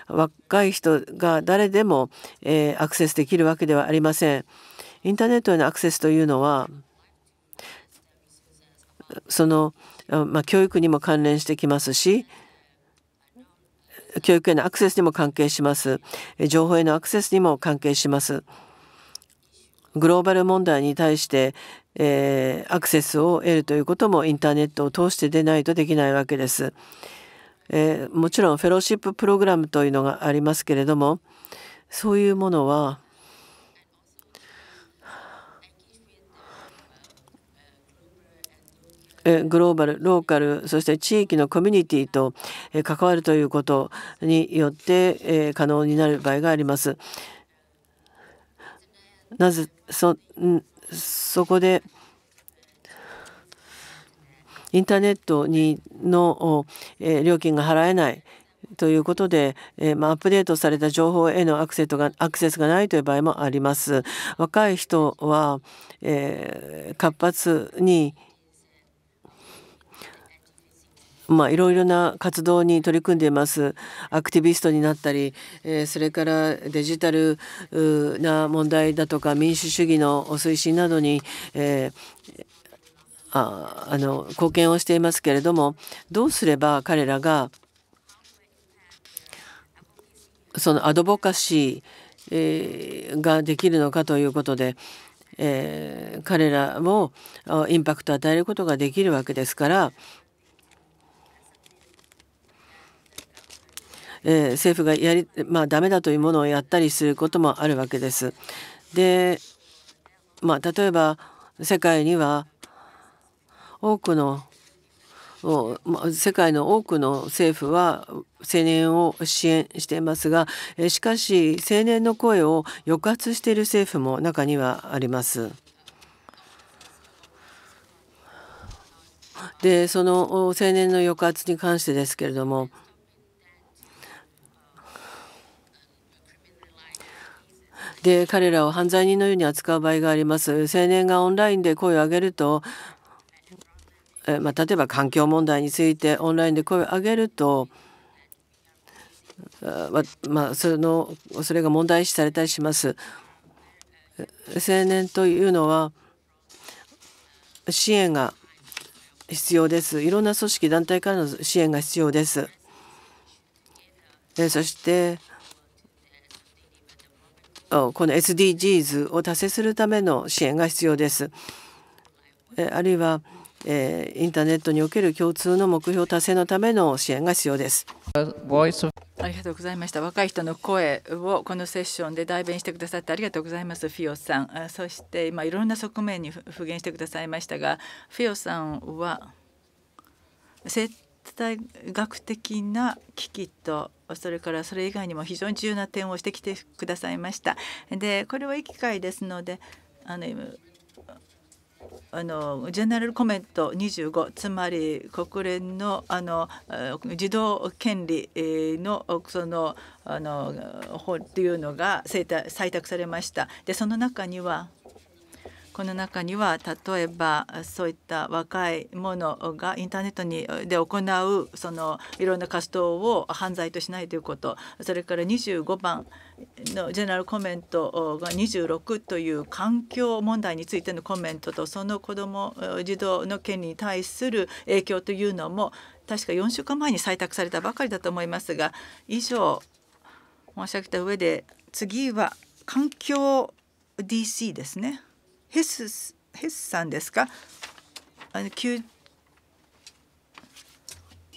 若い人が誰でも、えー、アクセスできるわけではありません。インターネットへのアクセスというのはその、まあ、教育にも関連してきますし教育へのアクセスにも関係します情報へのアクセスにも関係します。グローバル問題に対して、えー、アクセスを得るということもインターネットを通してでないとできないわけです。えー、もちろんフェローシッププログラムというのがありますけれどもそういうものはグローバルローカルそして地域のコミュニティと関わるということによって可能になる場合があります。なぜそこでインターネットにの、え料金が払えないということで、えー、まあ、アップデートされた情報へのアクセスがアクセスがないという場合もあります。若い人は、えー、活発にまあ、いろいろな活動に取り組んでいます。アクティビストになったり、えー、それからデジタルな問題だとか民主主義の推進などに、えーああの貢献をしていますけれどもどうすれば彼らがそのアドボカシーができるのかということで、えー、彼らもインパクトを与えることができるわけですから、えー、政府がやり、まあ、ダメだというものをやったりすることもあるわけです。で、まあ、例えば世界には多くの世界の多くの政府は青年を支援していますがしかし青年の声を抑圧している政府も中にはあります。でその青年の抑圧に関してですけれどもで彼らを犯罪人のように扱う場合があります。青年がオンラインで声を上げるとえまあ、例えば環境問題についてオンラインで声を上げるとまあ、そのそれが問題視されたりします。青年というのは支援が必要です。いろんな組織団体からの支援が必要です。そしてこの SDGs を達成するための支援が必要です。あるいはえー、インターネットにおける共通の目標達成のための支援が必要です。ありがとうございました。若い人の声をこのセッションで代弁してくださってありがとうございます、フィオさん。そして今いろんな側面に復元してくださいましたが、フィオさんは生態学的な危機とそれからそれ以外にも非常に重要な点をしてきてくださいました。で、これは機会ですので、あのあのジェネラルコメント25つまり国連のあの児童権利のそのあの法っていうのが採択されました。でその中にはこの中には例えばそういった若い者がインターネットにで行うそのいろんな活動を犯罪としないということそれから25番のジェネラルコメントが26という環境問題についてのコメントとその子ども児童の権利に対する影響というのも確か4週間前に採択されたばかりだと思いますが以上申し上げた上で次は環境 DC ですね。ヘスヘスさんですかあの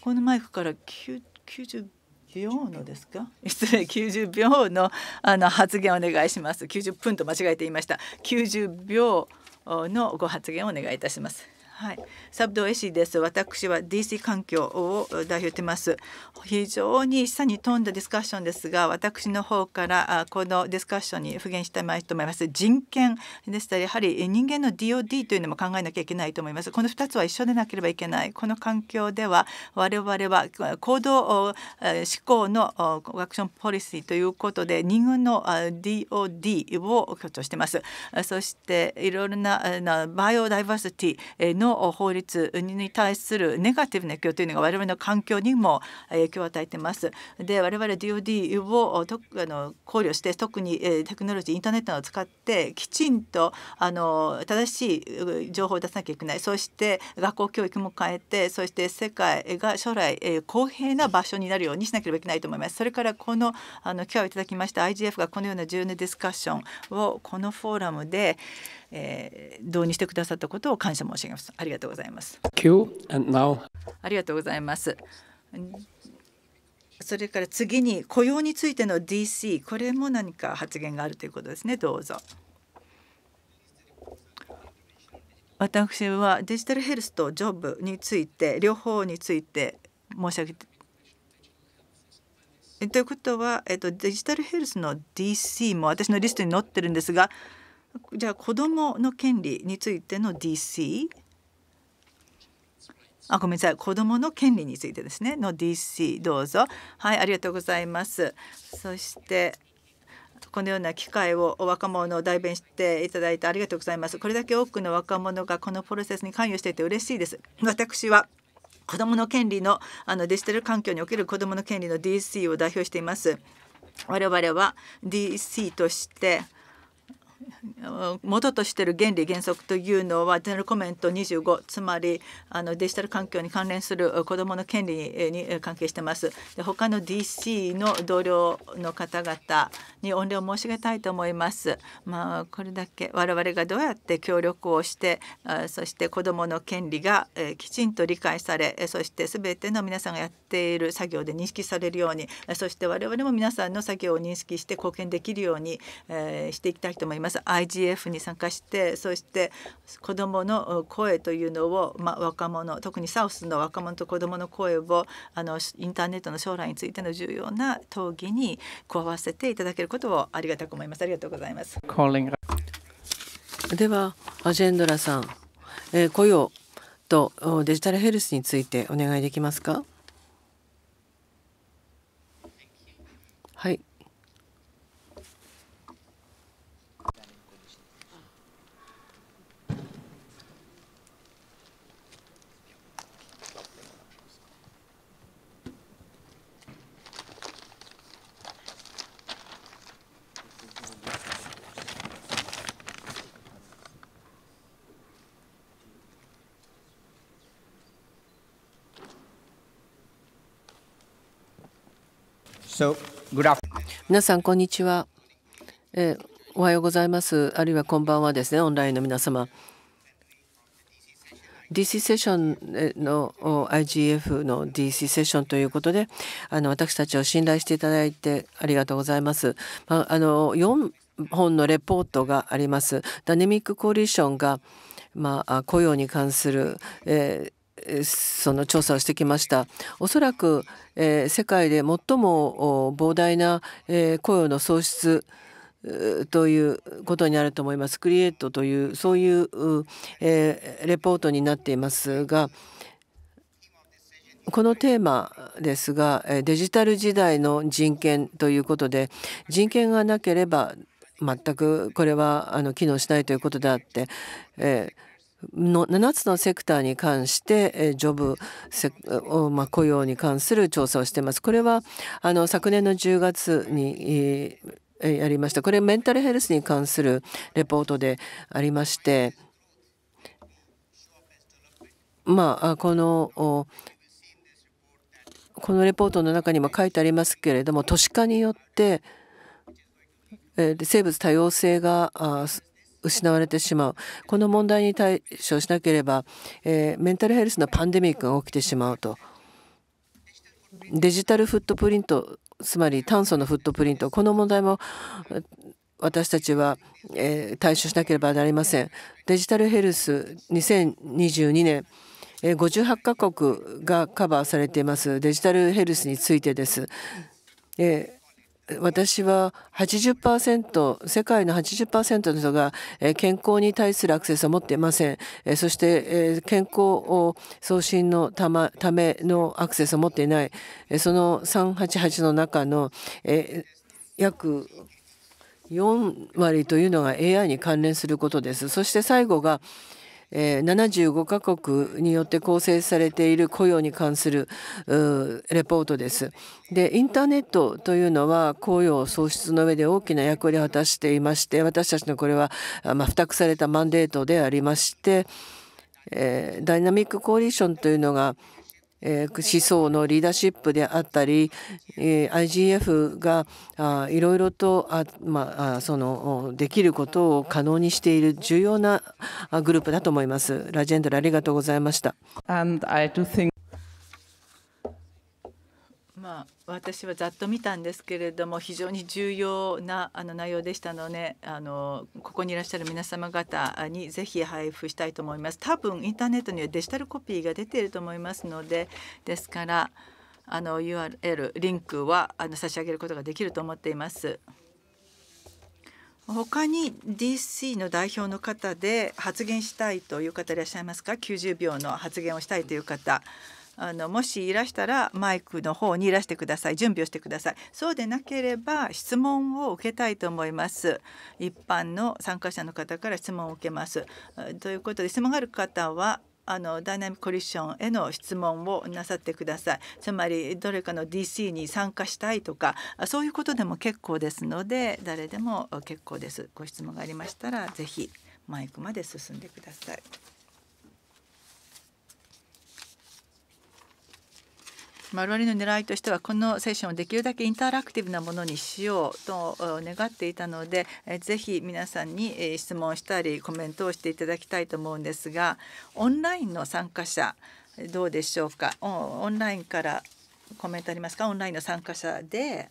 このマイクから95秒のですか失礼90秒のあの発言をお願いします90分と間違えていました90秒のご発言をお願いいたします。はい、サブドエシーです。私は DC 環境を代表してます。非常に示唆に富んだディスカッションですが、私の方からこのディスカッションに復元したいと思います。人権でしたり、やはり人間の DOD というのも考えなきゃいけないと思います。この2つは一緒でなければいけない。この環境では我々は行動思考のアクションポリシーということで、人間の DOD を強調してます。そしていろいろなバイオダイバーシティのの法律に対するネガティブな影響というのが我々の環境にも影響を与えています。で我々 DOD をとあの考慮して特にテクノロジーインターネットを使ってきちんとあの正しい情報を出さなきゃいけないそして学校教育も変えてそして世界が将来公平な場所になるようにしなければいけないと思います。それからこのあの機会をいただきました IGF がこのような重要なディスカッションをこのフォーラムでえー、導入してくださったことを感謝申し上げます。ありがとうございます。ありがとうございます。それから次に雇用についての DC これも何か発言があるということですねどうぞ。私はデジタルヘルスとジョブについて両方について申し上げてということは、えっと、デジタルヘルスの DC も私のリストに載ってるんですがじゃあ子どもの権利についての DC あごめんなさい子どもの権利についてですねの DC どうぞはいありがとうございますそしてこのような機会を若者を代弁していただいてありがとうございますこれだけ多くの若者がこのプロセスに関与していて嬉しいです私は子どもの権利のあのデジタル環境における子どもの権利の DC を代表しています我々は DC として元としている原理原則というのはゼロコメント25つまりあのデジタル環境に関連する子どもの権利に関係してます。で他の DC の同僚の方々に御礼を申し上げたいと思います。まあ、これだけ我々がどうやって協力をしてそして子どもの権利がきちんと理解されそして全ての皆さんがやっている作業で認識されるようにそして我々も皆さんの作業を認識して貢献できるようにえしていきたいと思います。ます IGF に参加してそして子どもの声というのを、まあ、若者特にサウスの若者と子どもの声をあのインターネットの将来についての重要な討議に加わせていただけることをありがたく思います。ありがとうございます。ではアジェンドラさん、えー、雇用とデジタルヘルスについてお願いできますか。はい、皆さん、こんにちは、えー、おはようございます。あるいはこんばんはですね、オンラインの皆様。DC セッションの IGF の DC セッションということであの私たちを信頼していただいてありがとうございます。あの4本のレポートがあります。ダネミックコーリションがまあ、雇用に関する、えーその調査をしてきました。おそらく、えー、世界で最も膨大な、えー、雇用の創出ということになると思います。クリエイトというそういう、えー、レポートになっていますが。このテーマですがデジタル時代の人権ということで人権がなければ全くこれはあの機能しないということであって、えー、の7つのセクターに関してジョブまあ、雇用に関する調査をしています。これはあの昨年の10月にやりました。これメンタルヘルスに関するレポートでありまして、まあ、このこのレポートの中にも書いてありますけれども都市化によって生物多様性が失われてしまうこの問題に対処しなければ、えー、メンタルヘルスのパンデミックが起きてしまうとデジタルフットプリントつまり炭素のフットプリントこの問題も私たちは、えー、対処しなければなりません。デジタルヘルス2022年58カ国がカバーされていますデジタルヘルスについてです。えー私は80%世界の80%の人が健康に対するアクセスを持っていませんそして健康を送信のためのアクセスを持っていないその388の中の約4割というのが AI に関連することですそして最後が75カ国によって構成されている雇用に関するレポートです。でインターネットというのは雇用創出の上で大きな役割を果たしていまして私たちのこれは、ま付託されたマンデートでありまして、えー、ダイナミックコーリーションというのが思想のリーダーシップであったり、IGF がいろいろとあ、まあ、そのできることを可能にしている重要なグループだと思います。ラジェンドラありがとうございました。And I まあ、私はざっと見たんですけれども非常に重要なあの内容でしたのであのここにいらっしゃる皆様方にぜひ配布したいと思います多分インターネットにはデジタルコピーが出ていると思いますのでですからあの URL リンクはあの差し上げることができると思っています。他に DC の代表の方で発言したいという方いらっしゃいますか90秒の発言をしたいという方。あのもしいらしたらマイクの方にいらしてください準備をしてくださいそうでなければ質問を受けたいと思います一般の参加者の方から質問を受けますということで質問がある方はあのダイナミックコリッションへの質問をなさってくださいつまりどれかの DC に参加したいとかそういうことでも結構ですので誰でも結構ですご質問がありましたら是非マイクまで進んでください。周りの狙いとしてはこのセッションをできるだけインタラクティブなものにしようと願っていたのでぜひ皆さんに質問したりコメントをしていただきたいと思うんですがオンラインの参加者どうでしょうかオンラインからコメントありますかオンラインの参加者で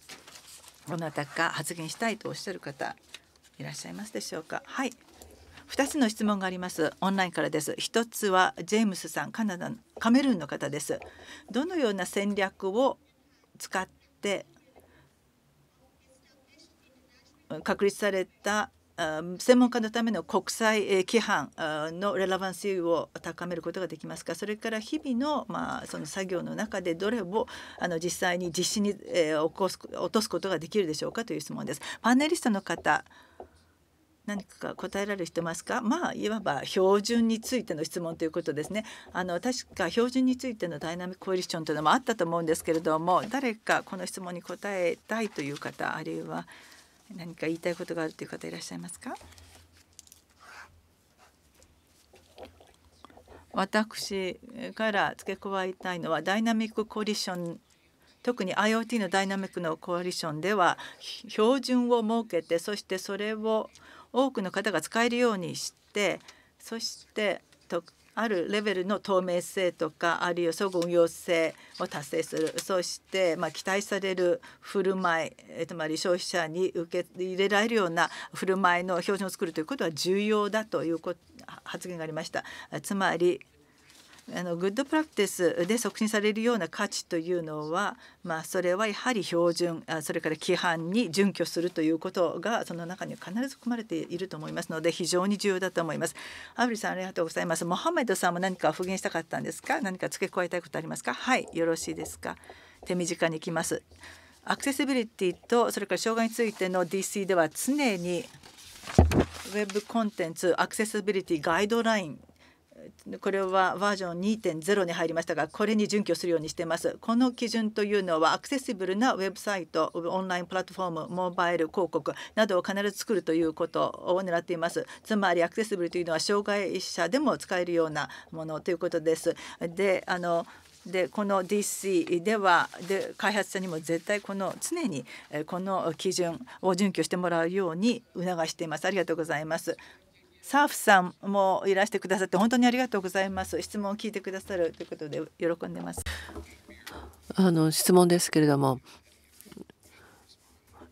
どなたか発言したいとおっしゃる方いらっしゃいますでしょうかはい二つの質問がありますオンラインからです一つはジェームスさんカナダカメルーンの方ですどのような戦略を使って確立された専門家のための国際規範のレラバンシーを高めることができますかそれから日々の,、まあその作業の中でどれをあの実際に実施に起こす落とすことができるでしょうかという質問です。パネリストの方何か答えられる人ますかまあいわば標準についての質問ということですねあの確か標準についてのダイナミックーエリションというのもあったと思うんですけれども誰かこの質問に答えたいという方あるいは何か言いたいことがあるという方いらっしゃいますか私から付け加えたいのはダイナミックコリション特に IoT のダイナミックのコアリションでは標準を設けてそしてそれを多くの方が使えるようにしてそしてとあるレベルの透明性とかあるいは相互運用性を達成するそして、まあ、期待される振る舞いつまり消費者に受け入れられるような振る舞いの標準を作るということは重要だという発言がありました。つまりあのグッドプラクティスで促進されるような価値というのは、まあ、それはやはり標準それから規範に準拠するということがその中に必ず含まれていると思いますので非常に重要だと思います。アブリさんありがとうございます。モハメドさんも何か復元したかったんですか何か付け加えたいことありますかはいよろしいですか手短にきます。アクセシビリティとそれから障害についての DC では常にウェブコンテンツアクセシビリティガイドラインこれはバージョン2.0に入りましたがこれに準拠するようにしていますこの基準というのはアクセシブルなウェブサイトオンラインプラットフォームモバイル広告などを必ず作るということを狙っていますつまりアクセシブルというのは障害者でも使えるようなものということですであのでこの DC ではで開発者にも絶対この常にこの基準を準拠してもらうように促していますありがとうございますサーフさんもいらしてくださって本当にありがとうございます質問を聞いてくださるということで喜んでますあの質問ですけれども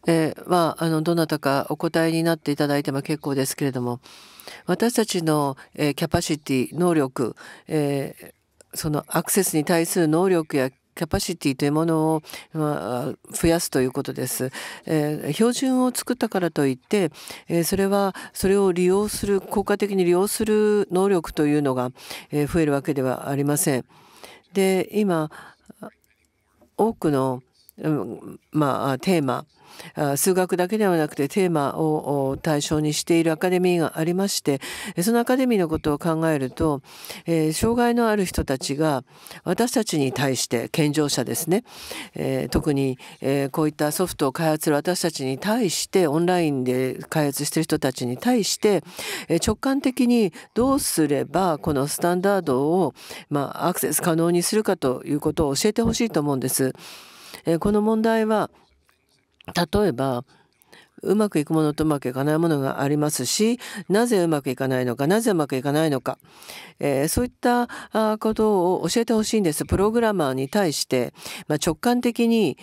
えー、まあ、あのどなたかお答えになっていただいても結構ですけれども私たちの、えー、キャパシティ能力、えー、そのアクセスに対する能力やキャパシティというものを、まあ、増やすということです、えー、標準を作ったからといって、えー、それはそれを利用する効果的に利用する能力というのが、えー、増えるわけではありません。で今多くの、まあ、テーマ数学だけではなくてテーマを対象にしているアカデミーがありましてそのアカデミーのことを考えると、えー、障害のある人たちが私たちに対して健常者ですね、えー、特に、えー、こういったソフトを開発する私たちに対してオンラインで開発してる人たちに対して、え直感的にどうすればこのスタンダードを、まあ、アクセス可能にするかということを教えてほしいと思うんです。えこの問題は例えばうまくいくものとうまくいかないものがありますしなぜうまくいかないのかなぜうまくいかないのか、えー、そういったことを教えてほしいんですプログラマーに対して、まあ、直感的に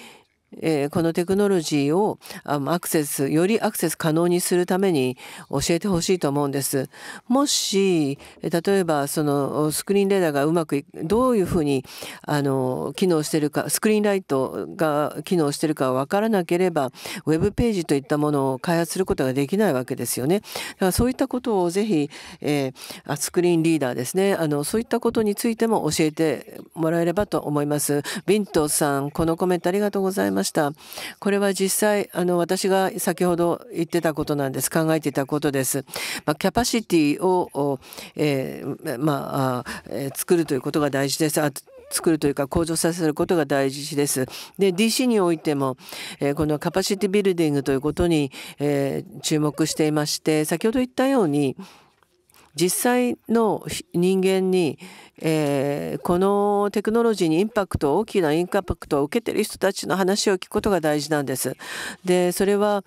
えー、このテクノロジーをあアクセスよりアクセス可能にするために教えてほしいと思うんです。もし例えばそのスクリーンレーダーがうまくどういうふうにあの機能してるかスクリーンライトが機能してるかわからなければウェブページといったものを開発することができないわけですよね。だからそういったことをぜひ、えー、スクリーンリーダーですねあのそういったことについても教えてもらえればと思います。ビントさんこのコメントありがとうございまました。これは実際、あの、私が先ほど言ってたことなんです。考えていたことです。まあ、キャパシティを、えー、まあ、えー、作るということが大事です。あ作るというか向上させることが大事です。で DC においても、えー、このカパシティビルディングということに、えー、注目していまして先ほど言ったように実際の人間に、えー、このテクノロジーにインパクト大きなインパクトを受けてる人たちの話を聞くことが大事なんです。でそれは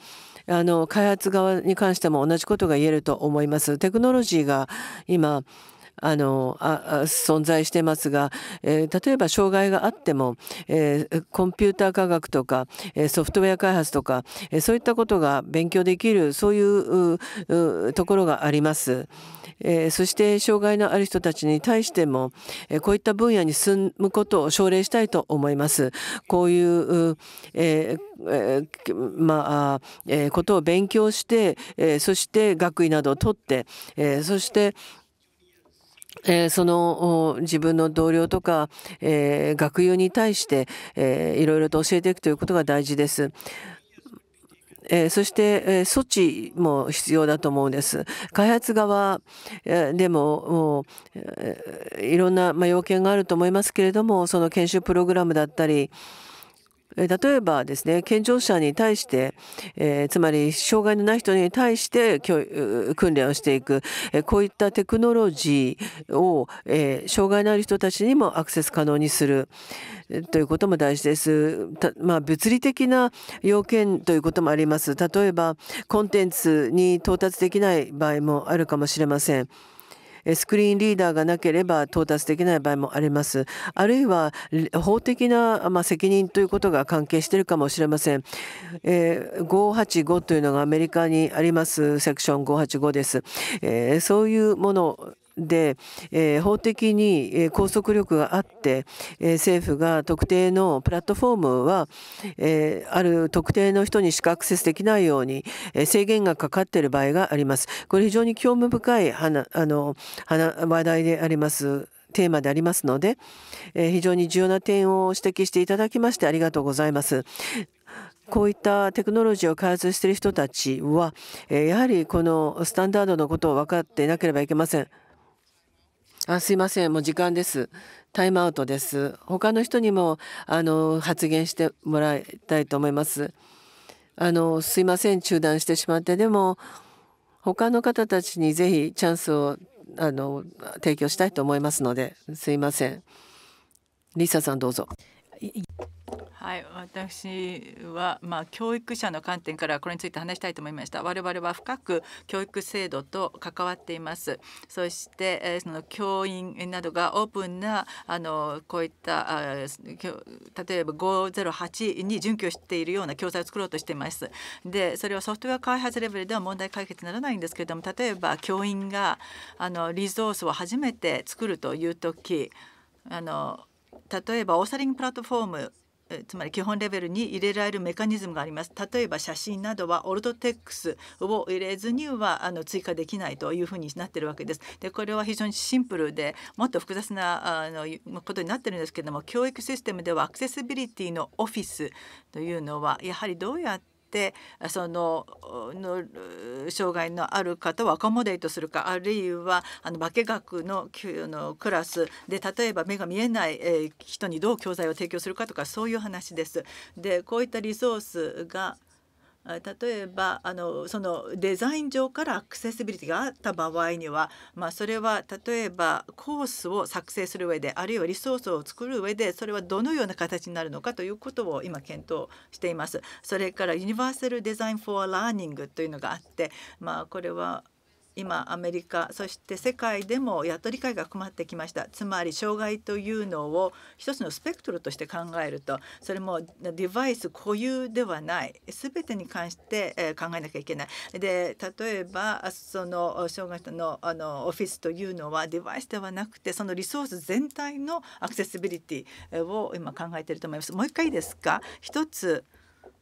あの開発側に関しても同じことが言えると思います。テクノロジーが今あのあ存在してますが、えー、例えば障害があっても、えー、コンピューター科学とか、えー、ソフトウェア開発とか、えそういったことが勉強できるそういうところがあります。えー、そして障害のある人たちに対しても、えー、こういった分野に進むことを奨励したいと思います。こういう、えー、まあ、えことを勉強して、えそして学位などを取って、えそしてえその自分の同僚とか、え学友に対して、えー、いろいろと教えていくということが大事です。えそして、え措置も必要だと思うんです。開発側、えでももう、いろんな、ま要件があると思いますけれどもその研修プログラムだったり、例えばですね健常者に対して、えー、つまり障害のない人に対して訓練をしていく、えー、こういったテクノロジーを、えー、障害のある人たちにもアクセス可能にするということも大事です。まあ、物理的な要件ということもあります。例えばコンテンツに到達できない場合もあるかもしれません。スクリーンリーダーがなければ到達できない場合もあります。あるいは法的な、まあ、責任ということが関係しているかもしれません、えー、585というのがアメリカにありますセクション585です、えー、そういうもので、えー、法的に、え拘束力があって、えー、政府が特定のプラットフォームは、えー、ある特定の人にしかアクセスできないように、えー、制限がかかっている場合があります。これ非常に興味深い話あの話題であります。テーマでありますので、えー、非常に重要な点を指摘していただきましてありがとうございます。こういったテクノロジーを開発している人たちは、えー、やはりこのスタンダードのことを分かっていなければいけません。あすいませんもう時間ですタイムアウトです他の人にもあの発言してもらいたいと思いますあのすいません中断してしまってでも他の方たちにぜひチャンスをあの提供したいと思いますのですいませんリサさんどうぞ。はい私はまあ教育者の観点からこれについて話したいと思いました我々は深く教育制度と関わっていますそしてその教員などがオープンなあのこういった例えば508に準拠しているような教材を作ろうとしていますでそれはソフトウェア開発レベルでは問題解決にならないんですけれども例えば教員があのリソースを初めて作るという時あの例えばオーサリングプラットフォームつまり基本レベルに入れられるメカニズムがあります例えば写真などはオルトテックスを入れずにはあの追加できないというふうになってるわけですでこれは非常にシンプルでもっと複雑なあのことになってるんですけども教育システムではアクセシビリティのオフィスというのはやはりどうやってってその障害のある方をアコモデートするかあるいはあの化学ののクラスで例えば目が見えない人にどう教材を提供するかとかそういう話です。でこういったリソースが例えばあのそのデザイン上からアクセシビリティがあった場合には、まあ、それは例えばコースを作成する上であるいはリソースを作る上でそれはどのような形になるのかということを今検討しています。それからユニバーサルデザイン・フォアラーニングというのがあって、まあ、これは今アメリカそして世界でも雇い会が困ってきましたつまり障害というのを一つのスペクトルとして考えるとそれもデバイス固有ではない全てに関して考えなきゃいけないで例えばその障害者のあのオフィスというのはデバイスではなくてそのリソース全体のアクセシビリティを今考えていると思いますもう一回いいですか一つ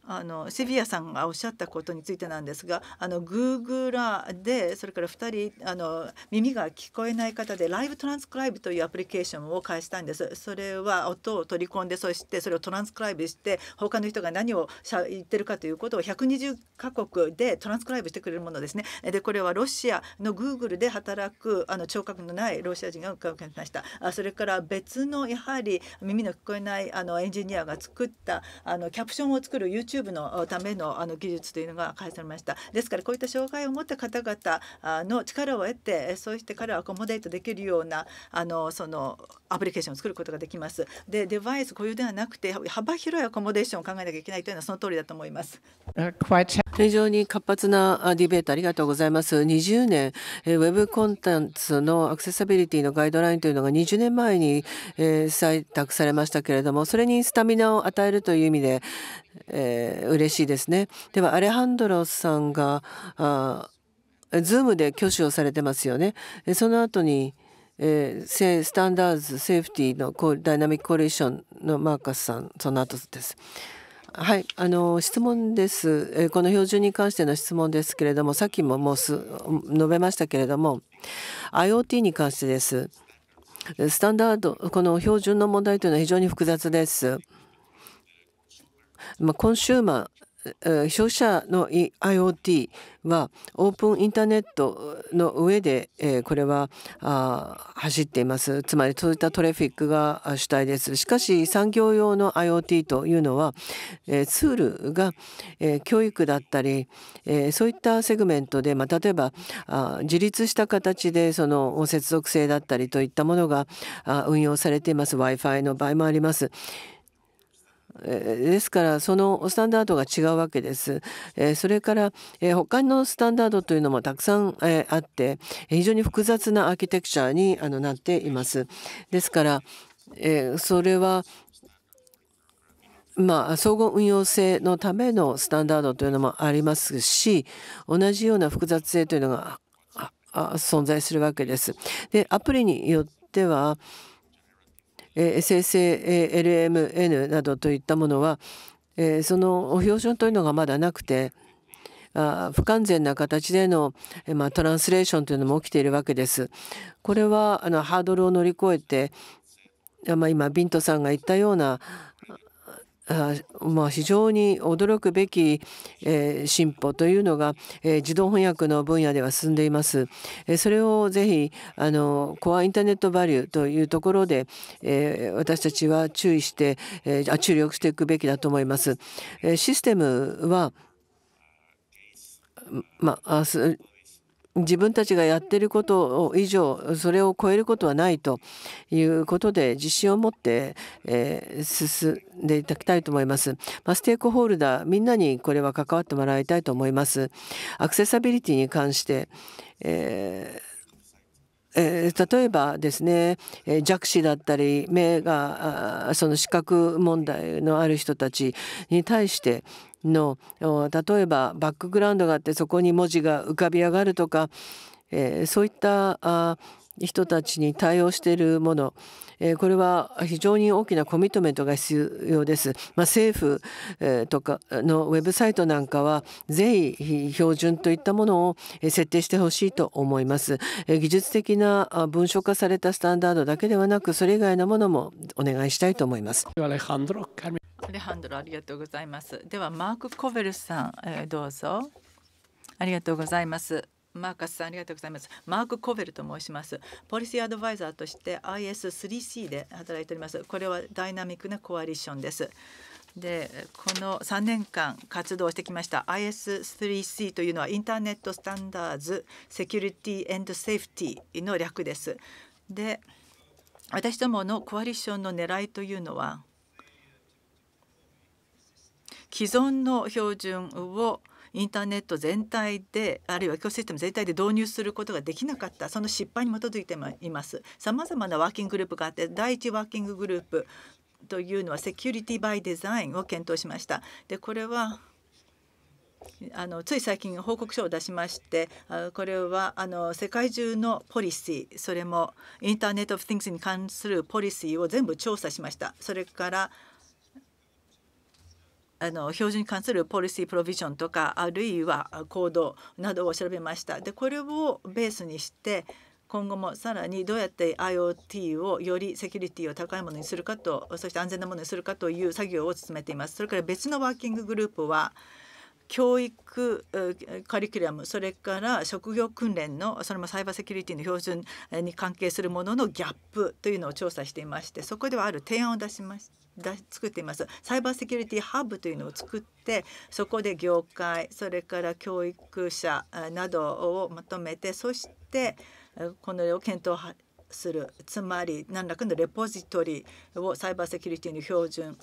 あのセビアさんがおっしゃったことについてなんですがあのグーグラーでそれから2人あの耳が聞こえない方でライブトランスクライブというアプリケーションを介したんですそれは音を取り込んでそしてそれをトランスクライブして他の人が何を言ってるかということを120カ国でトランスクライブしてくれるものですねでこれはロシアのグーグルで働くあの聴覚のないロシア人が受けましたそれから別のやはり耳の聞こえないあのエンジニアが作ったあのキャプションを作る YouTube YouTube のためのあの技術というのが開発されましたですからこういった障害を持った方々の力を得てそうして彼をアコモデートできるようなあのそのアプリケーションを作ることができますでデバイス固有ではなくて幅広いアコモデーションを考えなきゃいけないというのはその通りだと思います。非常に活発なディベートありがとうございます。20年、ウェブコンテンツのアクセサビリティのガイドラインというのが20年前に採択されましたけれども、それにスタミナを与えるという意味で、えー、嬉しいですね。ではアレハンドロさんがあズームで挙手をされてますよね。その後に、えー、スタンダーズセーフティのーのダイナミックコレーションのマーカスさんその後です。はい、あの質問です、えー、この標準に関しての質問ですけれども、さっきももうす述べましたけれども、IoT に関してです。スタンダード、この標準の問題というのは非常に複雑です。まあ、コンシューマー消費者の IoT はオープンインターネットの上で、これは走っていますつまりそういったトラフィックが主体ですしかし産業用の IoT というのは、ツールが、教育だったり、そういったセグメントで、例えば自立した形でその接続性だったりといったものが運用されています w i f i の場合もあります。ですからそのスタンダードが違うわけです。それから他のスタンダードというのもたくさんあって非常に複雑なアーキテクチャになっています。ですからそれはまあ、総合運用性のためのスタンダードというのもありますし同じような複雑性というのが存在するわけです。でアプリによっては SSLMN などといったものはその標準というのがまだなくて不完全な形での、まあ、トランスレーションというのも起きているわけです。これはあのハードルを乗り越えて、まあ、今ビントさんが言ったようなまあ、非常に驚くべき、えー、進歩というのが、えー、自動翻訳の分野では進んでいます。えー、それをぜひあのコアインターネットバリューというところで、え私たちは注意して、えー、注力していくべきだと思います。えシステムは、まあ自分たちがやっていること以上それを超えることはないということで自信を持って、えー、進んでいただきたいと思います、まあ、ステークホルダーみんなにこれは関わってもらいたいと思いますアクセサビリティに関して、えーえー、例えばですね、えー、弱視だったり目がその視覚問題のある人たちに対して、の例えばバックグラウンドがあってそこに文字が浮かび上がるとか、えー、そういった人たちに対応しているものえこれは非常に大きなコミットメントが必要です。まあ、政府、えとかのウェブサイトなんかは税標準といったものを設定してほしいと思います。技術的な文書化されたスタンダードだけではなくそれ以外のものもお願いしたいと思います。アレハンドロありがとうございます。ではマーク・コベルさん、えどうぞ。ありがとうございます。マーカスさんありがとうございますマーク・コベルと申しますポリシーアドバイザーとして IS3C で働いておりますこれはダイナミックなコアリションですでこの3年間活動してきました IS3C というのはインターネット・スタンダーズ・セキュリティ・エンド・セーフティの略です。で私どものコアリションの狙いというのは既存の標準をインターネット全体であるいは教育システム全体で導入することができなかったその失敗に基づいています。さまざまなワーキンググループがあって第一ワーキンググループというのはセキュリティバイデザインを検討しました。でこれはあのつい最近報告書を出しましてこれはあの世界中のポリシーそれもインターネット・オブ・ティングスに関するポリシーを全部調査しましたそれからあの標準に関するポリシープロビジョンとかあるいは行動などを調べました。でこれをベースにして今後もさらにどうやって IoT をよりセキュリティを高いものにするかとそして安全なものにするかという作業を進めています。それから別のワーキンググループは教育カリキュラムそれから職業訓練のそれもサイバーセキュリティの標準に関係するもののギャップというのを調査していましてそこではある提案を出しました。作っていますサイバーセキュリティハブというのを作ってそこで業界それから教育者などをまとめてそしてこのを検討するつまり何らかのレポジトリをサイバーセキュリティの標準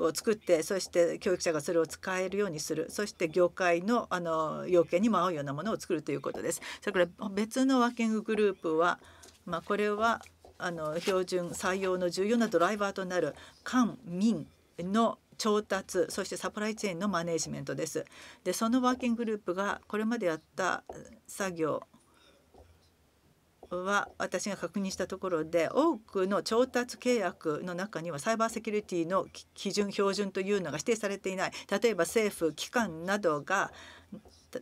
を作ってそして教育者がそれを使えるようにするそして業界のあの要件にも合うようなものを作るということです。それから別のワーキンググループは、まあ、これはあの標準採用の重要なドライバーとなる官民の調達そしてサプライチェーンのマネジメントです。でそのワーキンググループがこれまでやった作業は私が確認したところで多くの調達契約の中にはサイバーセキュリティの基準標準というのが指定されていない例えば政府機関などが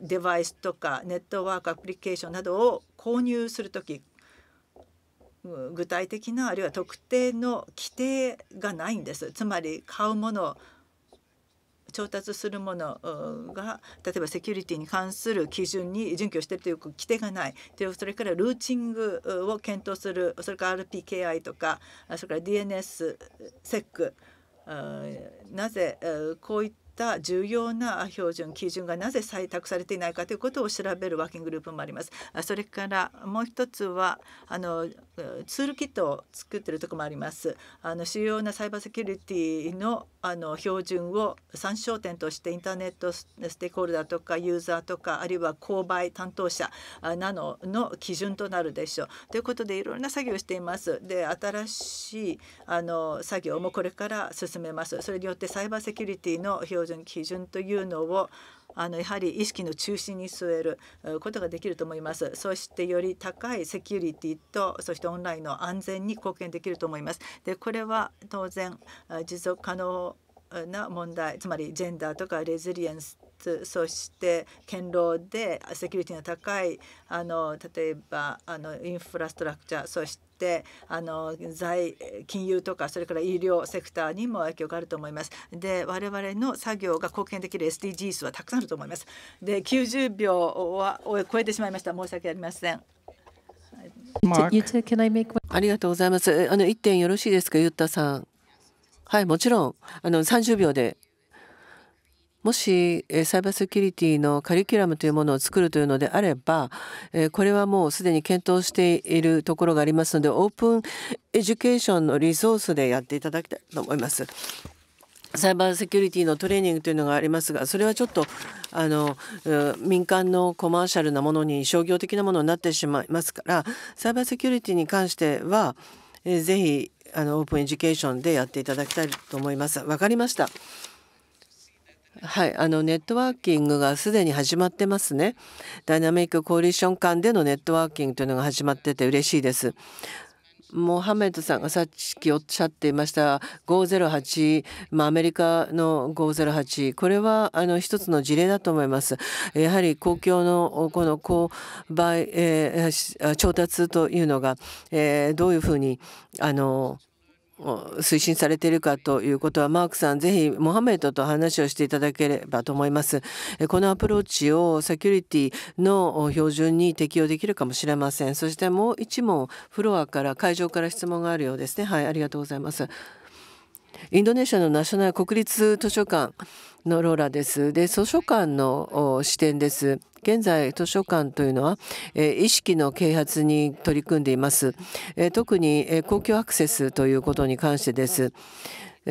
デバイスとかネットワークアプリケーションなどを購入する時具体的なあるいは特定の規定がないんですつまり買うもの調達するものが例えばセキュリティに関する基準に準拠しているという規定がないそれからルーチングを検討するそれから RPKI とかそれから DNSSEC なぜこういったた重要な標準基準がなぜ採択されていないかということを調べるワーキンググループもあります。それからもう一つはあのツールキットを作ってるとこもあります。あの主要なサイバーセキュリティのあの標準を参照点としてインターネットステークホルダーとかユーザーとかあるいは購買担当者などの基準となるでしょう。ということでいろんな作業をしています。で新しいあの作業もこれから進めます。それによってサイバーセキュリティの標準準基準というのをあのやはり意識の中心に据えることができると思いますそしてより高いセキュリティとそしてオンラインの安全に貢献できると思いますでこれは当然持続可能な問題つまりジェンダーとかレズリエンスそして堅牢でセキュリティの高いあの例えばあのインフラストラクチャーそしてあの財金融とかそれから医療セクターにも影響があると思います。で我々の作業が貢献できる SDGs はたくさんあると思います。で90秒はを超えてしまいました申し訳ありません。ありがとうございます。あの1点よろしいですか、ユッタさん。はい、もちろんあの30秒でもしサイバーセキュリティのカリキュラムというものを作るというのであればこれはもうすでに検討しているところがありますのでオープンエデュケーションのリソースでやっていただきたいと思います。サイバーセキュリティのトレーニングというのがありますがそれはちょっとあの民間のコマーシャルなものに商業的なものになってしまいますからサイバーセキュリティに関してはぜひあのオープンエデュケーションでやっていただきたいと思います。わかりました。はい、あのネットワーキングがすでに始まってますね。ダイナミックコーリション間でのネットワーキングというのが始まってて嬉しいです。モハメドさんがさっきおっしゃっていました508、まあ、アメリカの508これはあの一つの事例だと思います。やはり公共のこの購買、えー、調達というのが、えー、どういうふうにあの推進されているかということはマークさんぜひモハメドと話をしていただければと思いますこのアプローチをセキュリティの標準に適用できるかもしれませんそしてもう一問フロアから会場から質問があるようですねはいありがとうございますインドネシアのナショナル国立図書館のローラです。で、図書館の視点です。現在図書館というのは、え意識の啓発に取り組んでいます。え特に、え公共アクセスということに関してです。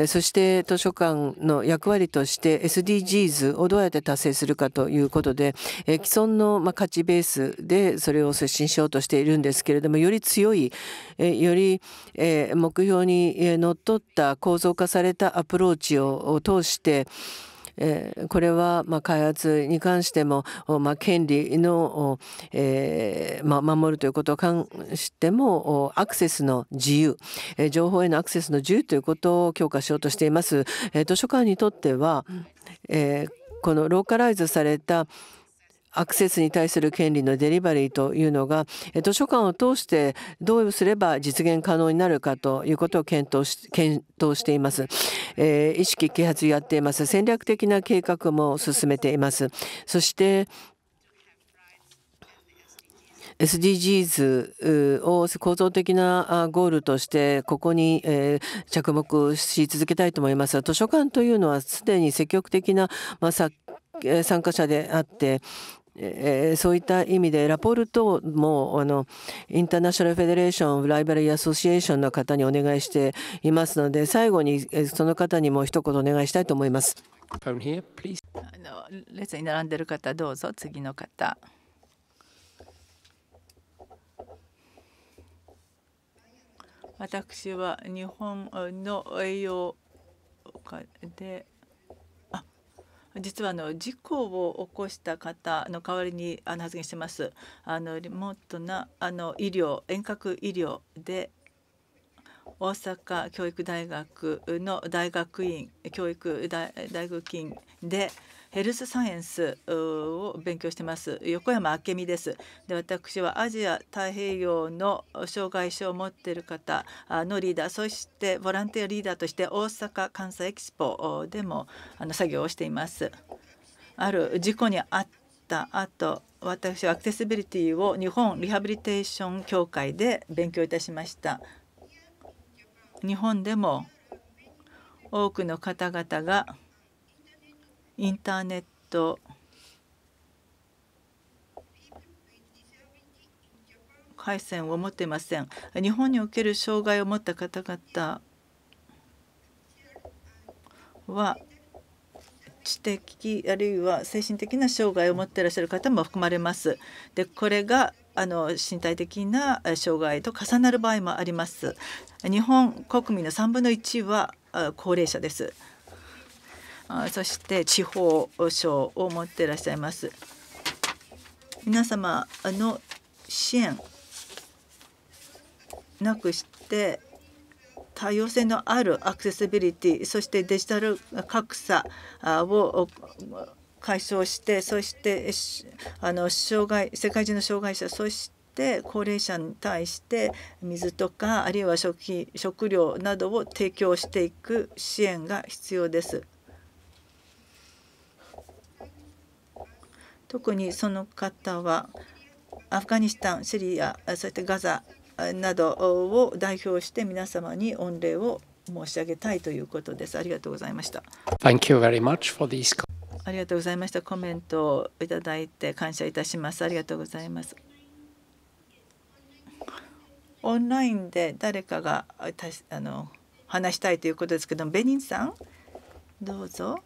そして図書館の役割として SDGs をどうやって達成するかということで既存の価値ベースでそれを推進しようとしているんですけれどもより強いより目標にのっとった構造化されたアプローチを通してえー、これはま開発に関しても、ま権利の、えー、ま守るということを関してもおアクセスの自由、え情報へのアクセスの自由ということを強化しようとしています。え図書館にとっては、えこのローカライズされた、アクセスに対する権利のデリバリーというのが図書館を通してどうすれば実現可能になるかということを検討し検討しています、えー、意識啓発やっています戦略的な計画も進めていますそして SDGs を構造的なゴールとしてここに着目し続けたいと思います図書館というのはすでに積極的な参加者であってえー、そういった意味でラポルトもあのインターナショナルフェデレーションライバリーアソシエーションの方にお願いしていますので最後にその方にも一言お願いしたいと思います。あの列に並んでる方どうぞ次の方。私は日本の栄養で実はあの事故を起こした方の代わりにあの発言してます。あのリモートなあの医療遠隔医療で大阪教育大学の大学院教育大学院でヘルスサイエンスを勉強してます横山明美ですで私はアジア太平洋の障害者を持っている方のリーダーそしてボランティアリーダーとして大阪・関西エキスポでもあの作業をしていますある事故にあった後私はアクセシビリティを日本リハビリテーション協会で勉強いたしました日本でも多くの方々がインターネット回線を持ってません日本における障害を持った方々は知的あるいは精神的な障害を持っていらっしゃる方も含まれます。でこれがあの身体的な障害と重なる場合もあります。日本国民の3分の1は高齢者です。そして地方省を持っていらっしゃいます皆様の支援なくして多様性のあるアクセシビリティそしてデジタル格差を解消してそしてあの障害世界中の障害者そして高齢者に対して水とかあるいは食品食料などを提供していく支援が必要です。特にその方はアフガニスタンシリアそしてガザなどを代表して皆様に御礼を申し上げたいということです。ありがとうございました。Thank you very much for t h e s ありがとうございました。コメントをいただいて感謝いたします。ありがとうございます。オンラインで誰かがたしあの話したいということですけど、ベニンさん、どうぞ。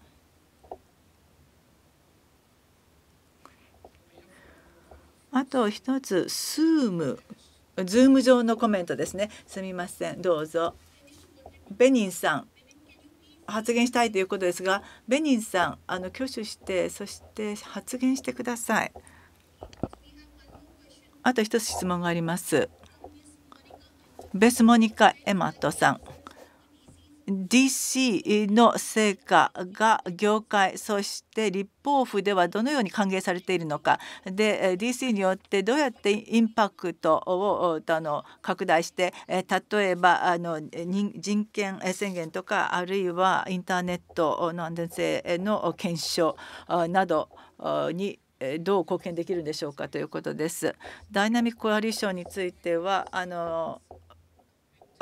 あと一つスームズーム上のコメントですねすみませんどうぞベニンさん発言したいということですがベニンさんあの挙手してそして発言してくださいあと一つ質問がありますベスモニカ・エマットさん DC の成果が業界そして立法府ではどのように歓迎されているのかで DC によってどうやってインパクトをあの拡大して例えばあの人権宣言とかあるいはインターネットの安全性の検証などにどう貢献できるんでしょうかということです。ダイナミックコアリションについてはあの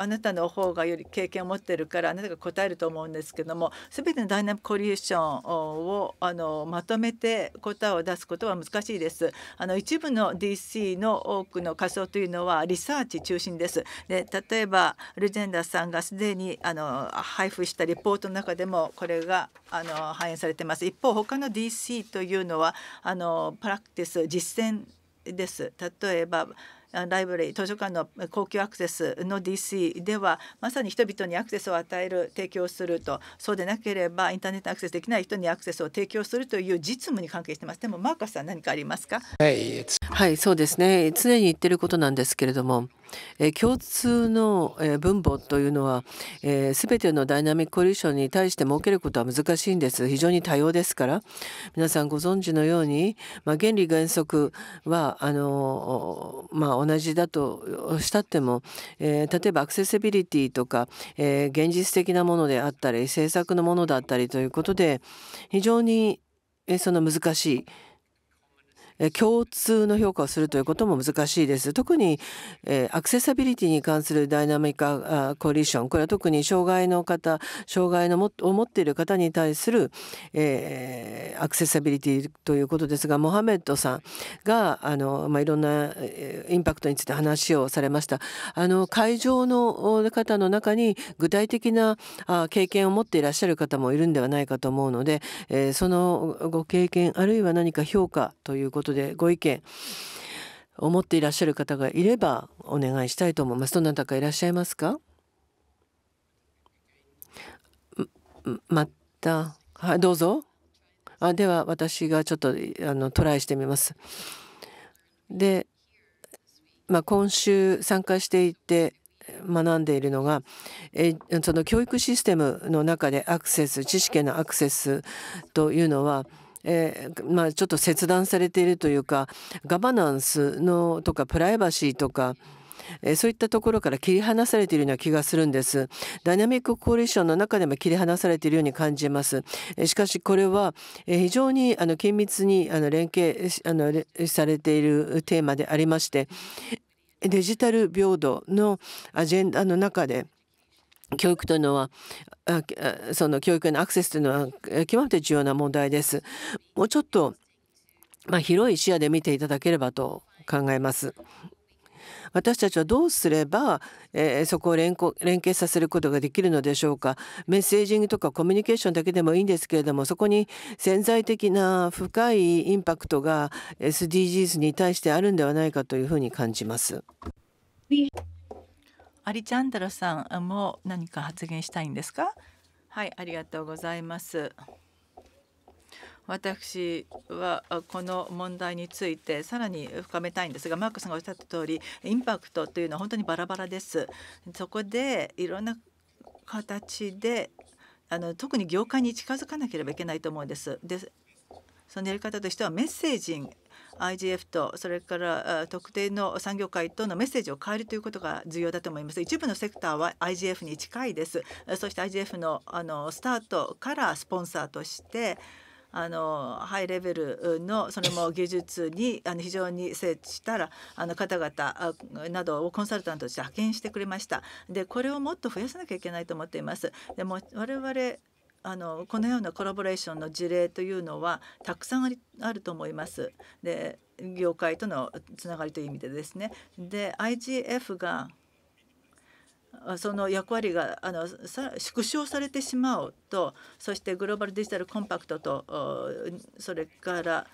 あなたの方がより経験を持ってるからあなたが答えると思うんですけども全てのダイナミックコリューションをあのまとめて答えを出すことは難しいです。あの一部の DC の多くの仮想というのはリサーチ中心です。で例えばルジェンダさんがすでにあの配布したリポートの中でもこれがあの反映されてます。一方他の DC というのはあのプラクティス実践です。例えばライブラリー図書館の公共アクセスの DC ではまさに人々にアクセスを与える提供するとそうでなければインターネットアクセスできない人にアクセスを提供するという実務に関係してますでもマーカスさん何かありますかはいそうですね常に言ってることなんですけれどもえ共通の、え分母というのは、えー、全てのダイナミックコリューションに対して設けることは難しいんです非常に多様ですから皆さんご存知のように、まあ、原理原則はあの、まあ、同じだとしたっても、えー、例えばアクセシビリティとか、えー、現実的なものであったり政策のものだったりということで非常にその難しいえ共通の評価をするということも難しいです。特にえアクセサビリティに関するダイナミカコリションこれは特に障害の方障害のもを持っている方に対する、えー、アクセサビリティということですがモハメッドさんがあの、まあ、いろんなインパクトについて話をされました。あの会場の方の中に具体的なあ経験を持っていらっしゃる方もいるんではないかと思うので、えー、そのご経験あるいは何か評価ということことでご意見思っていらっしゃる方がいればお願いしたいと思います。どなたかいらっしゃいますかまた、はい、どうぞ。あでは私がちょっとあのトライしてみます。で、まあ、今週参加していて学んでいるのがえその教育システムの中でアクセス知識へのアクセスというのはえー、まあ、ちょっと切断されているというかガバナンスのとかプライバシーとかそういったところから切り離されているような気がするんです。ダイナミックコーリションの中でも切り離されているように感じます。しかしこれは非常にあの緊密にあの連携あのされているテーマでありましてデジタル平等のアジェンダの中で教育というのはその教育へのアクセスというのは極めて重要な問題です。もうちょっと、まあ、広い視野で見ていただければと考えます。私たちはどうすれば、えー、そこを連携させることができるのでしょうかメッセージングとかコミュニケーションだけでもいいんですけれどもそこに潜在的な深いインパクトが SDGs に対してあるんではないかというふうに感じます。アリチャンダラさんも何か発言したいんですかはいありがとうございます私はこの問題についてさらに深めたいんですがマークさんがおっしゃった通りインパクトというのは本当にバラバラです。そこでいろんな形であの特に業界に近づかなければいけないと思うんです。でそのやり方としてはメッセージ IGF とそれから特定の産業界とのメッセージを変えるということが重要だと思います一部のセクターは IGF に近いですそして IGF のあのスタートからスポンサーとしてあのハイレベルのそれも技術にあの非常に精知したらあの方々などをコンサルタントとして派遣してくれましたでこれをもっと増やさなきゃいけないと思っていますでも我々あのこのようなコラボレーションの事例というのはたくさんあると思います。で業界とのつながりという意味でですね。で IGF がその役割があの縮小されてしまうとそしてグローバルデジタルコンパクトとそれから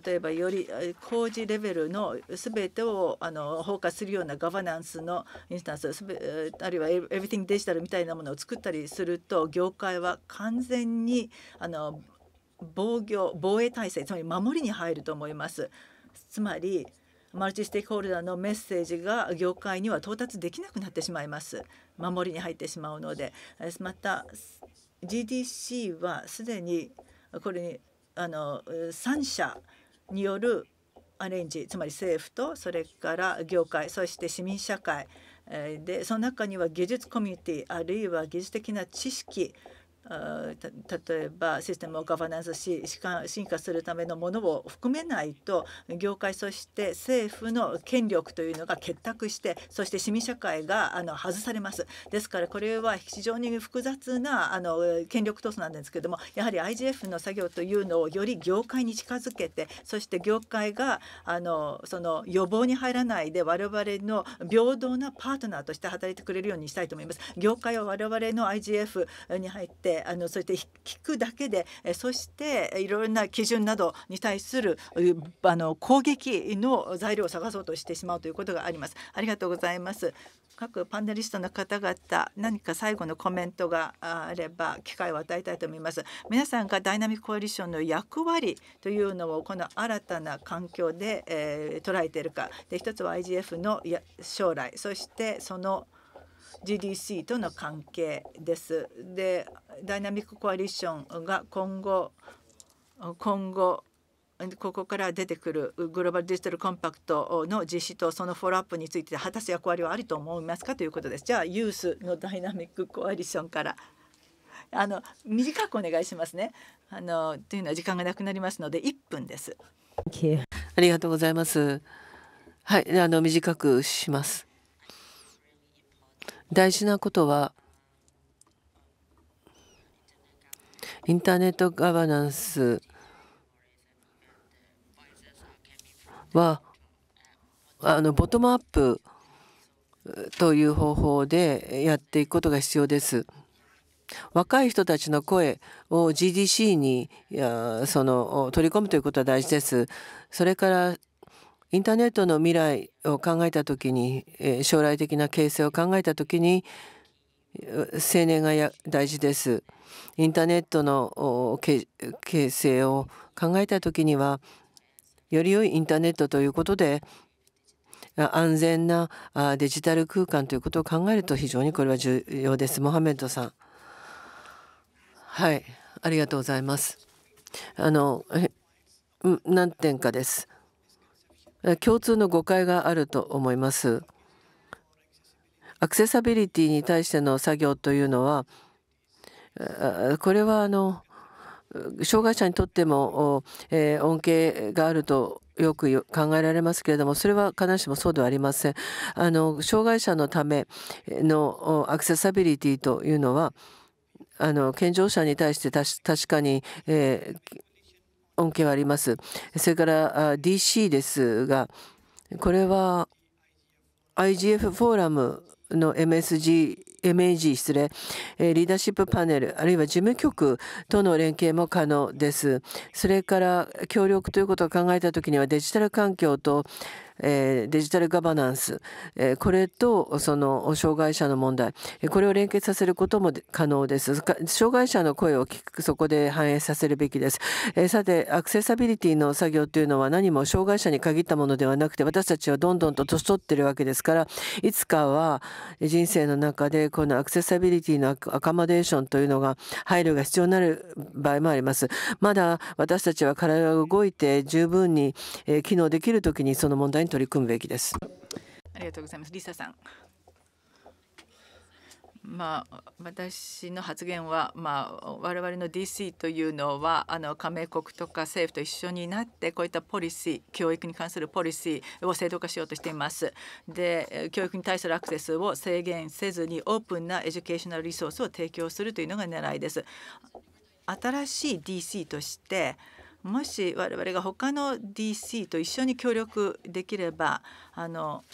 例えばより工事レベルのすべてをあの包括するようなガバナンスのインスタンスあるいはエブリティングデジタルみたいなものを作ったりすると業界は完全にあの防御防衛体制つまり守りに入ると思います。つまりマルチステークホルダーのメッセージが業界には到達できなくなってしまいます。守りに入ってしまうのでまた GDC はすでにこれにあの3社によるアレンジつまり政府とそれから業界そして市民社会でその中には技術コミュニティあるいは技術的な知識例えばシステムをガバナンスし進化するためのものを含めないと業界そして政府の権力というのが結託してそして市民社会があの外されますですからこれは非常に複雑なあの権力闘争なんですけどもやはり IGF の作業というのをより業界に近づけてそして業界があのその予防に入らないで我々の平等なパートナーとして働いてくれるようにしたいと思います。業界は我々の IGF に入ってであのそうやって聞くだけでそしていろいろな基準などに対するあの攻撃の材料を探そうとしてしまうということがあります。ありがとうございます。各パネリストの方々何か最後のコメントがあれば機会を与えたいと思います皆さんがダイナミックコアリションの役割というのをこの新たな環境で、えー、捉えているかで一つは IGF のや将来そしてその GDC との関係です。でダイナミックコアリッションが今後今後ここから出てくるグローバルデジタルコンパクトの実施とそのフォローアップについて果たす役割はあると思いますかということです。じゃあユースのダイナミックコアリションからあの短くお願いしますね。あのというのは時間がなくなりますので1分です。ありがとうございます。はい、あの短くします。大事なことはインターネットガバナンスはあのボトムアップという方法でやっていくことが必要です。若い人たちの声を GDC にその取り込むということは大事です。それからインターネットの未来を考えた時に将来的な形成を考えた時に青年が大事です。インターネットの形成を考えた時にはより良いインターネットということで安全なデジタル空間ということを考えると非常にこれは重要です。モハメッドさん。はい、ありがとうございます。あの何点かです。共通の誤解があると思います。アクセサビリティに対しての作業というのはこれはあの障害者にとっても、恩恵があるとよく考えられますけれどもそれは必ずしもそうではありません。あの障害者のためのアクセサビリティというのはあの健常者に対して確かに、えー、恩恵はあります。それから DC ですが、これは IGF フォーラムの MSG MAG 失礼リーダーシップパネルあるいは事務局との連携も可能ですそれから協力ということを考えたときにはデジタル環境とデジタルガバナンスこれとその障害者の問題これを連結させることも可能です障害者の声を聞くそこで反映させるべきですさてアクセサビリティの作業というのは何も障害者に限ったものではなくて私たちはどんどんと年取ってるわけですからいつかは人生の中でこのアクセサビリティのアカモデーションというのが配慮が必要になる場合もありますまだ私たちは体が動いて十分に機能できる時にその問題に取り組むべきです。ありがとうございます。リサさん。まあ、私の発言は、まあ、我々の DC というのはあの加盟国とか政府と一緒になってこういったポリシー教育に関するポリシーを制度化しようとしています。で教育に対するアクセスを制限せずにオープンなエデュケーショナルリソースを提供するというのが狙いです。新しい DC としてもし我々が他の DC と一緒に協力できればあの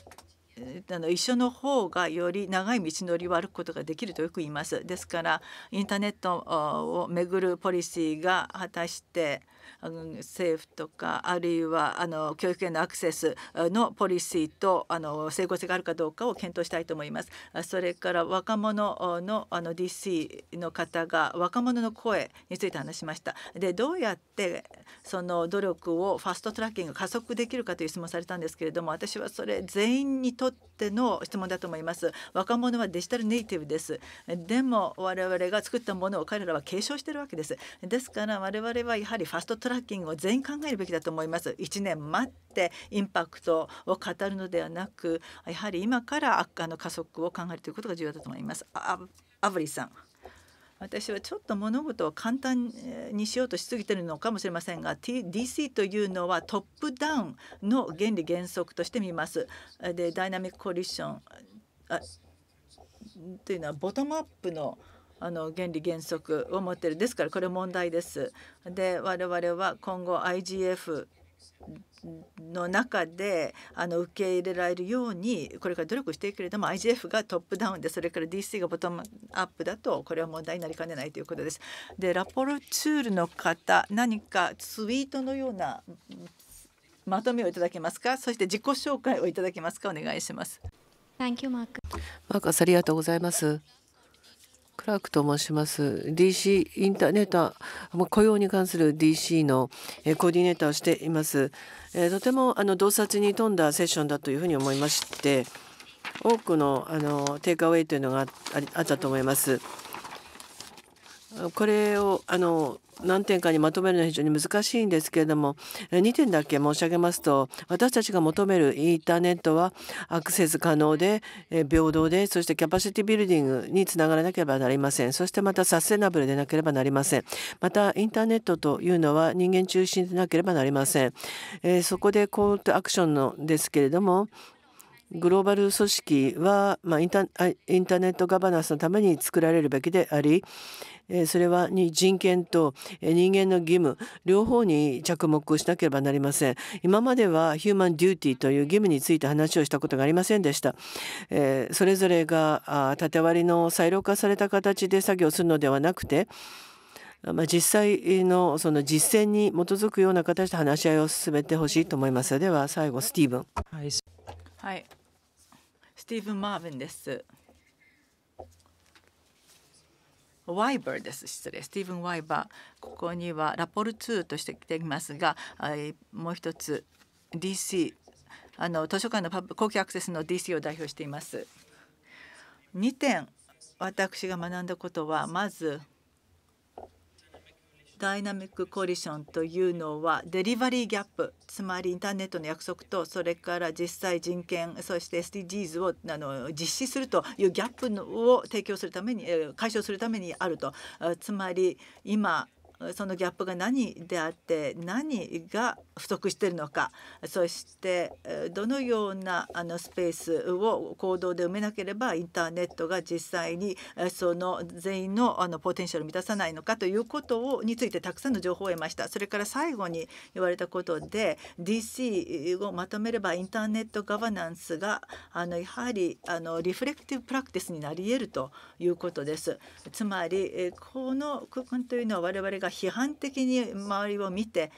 あの一緒の方がより長い道のりを歩くことができるとよく言います。ですからインターネットをめぐるポリシーが果たしてあの政府とかあるいはあの教育へのアクセスのポリシーとあの整合性があるかどうかを検討したいと思います。それから若者のあの DC の方が若者の声について話しました。でどうやってその努力をファストトラッキング加速できるかという質問されたんですけれども私はそれ全員にとっての質問だと思います。若者はデジタルネイティブです。でも我々が作ったものを彼らは継承しているわけです。ですから我々はやはりファストトトラッキングを全員考えるべきだと思います1年待ってインパクトを語るのではなくやはり今から悪化の加速を考えるということが重要だと思いますアブリさん私はちょっと物事を簡単にしようとしすぎてるのかもしれませんが、T、DC というのはトップダウンの原理原則として見ます。でダイナミックコリッションあというのはボトムアップのあの原理原則を持ってるですからこれ問題です。で我々は今後 IGF の中であの受け入れられるようにこれから努力していくけれども IGF がトップダウンでそれから DC がボトムアップだとこれは問題になりかねないということです。でラポルチュールの方何かツイートのようなまとめをいただけますかそして自己紹介をいただけますかお願いします。Thank you, Mark. マークありがとうございます。クラークと申します。DC インターネット雇用に関する DC のコーディネーターをしています。えとてもあの洞察に富んだセッションだというふうに思いまして多くのあのテイクアウェイというのがあったと思います。これをあの何点かにまとめるのは非常に難しいんですけれども2点だけ申し上げますと私たちが求めるインターネットはアクセス可能で平等でそしてキャパシティビルディングにつながらなければなりませんそしてまたサステナブルでなければなりませんまたインターネットというのは人間中心でなければなりません、えー、そこでコールとアクションのですけれどもグローバル組織は、まあ、インターネットガバナンスのために作られるべきであり、えそれはに人権と人間の義務両方に着目しなければなりません今まではヒューマンデューティーという義務について話をしたことがありませんでした、えそれぞれが縦割りの再量化された形で作業するのではなくてまあ、実際のその実践に基づくような形で話し合いを進めてほしいと思います。では最後スティーブン。はい、はい、スティーブン・マーヴィンです。ワイバーです失礼スティーブン・ワイバーここにはラポル2として来ていますがもう一つ DC あの図書館のパブ公共アクセスの DC を代表しています。2点私が学んだことはまずダイナミック・コリションというのはデリバリーギャップつまりインターネットの約束とそれから実際人権そして SDGs をあの実施するというギャップを提供するために解消するためにあるとつまり今そのギャップが何であって何が不足しているのかそしてどのようなあのスペースを行動で埋めなければインターネットが実際にその全員のあのポテンシャルを満たさないのかということをについてたくさんの情報を得ましたそれから最後に言われたことで DC をまとめればインターネットガバナンスがあのやはりあのリフレクティブプラクティスになり得るということです。つまりこの空間というのは我々がか批判的に周りを見て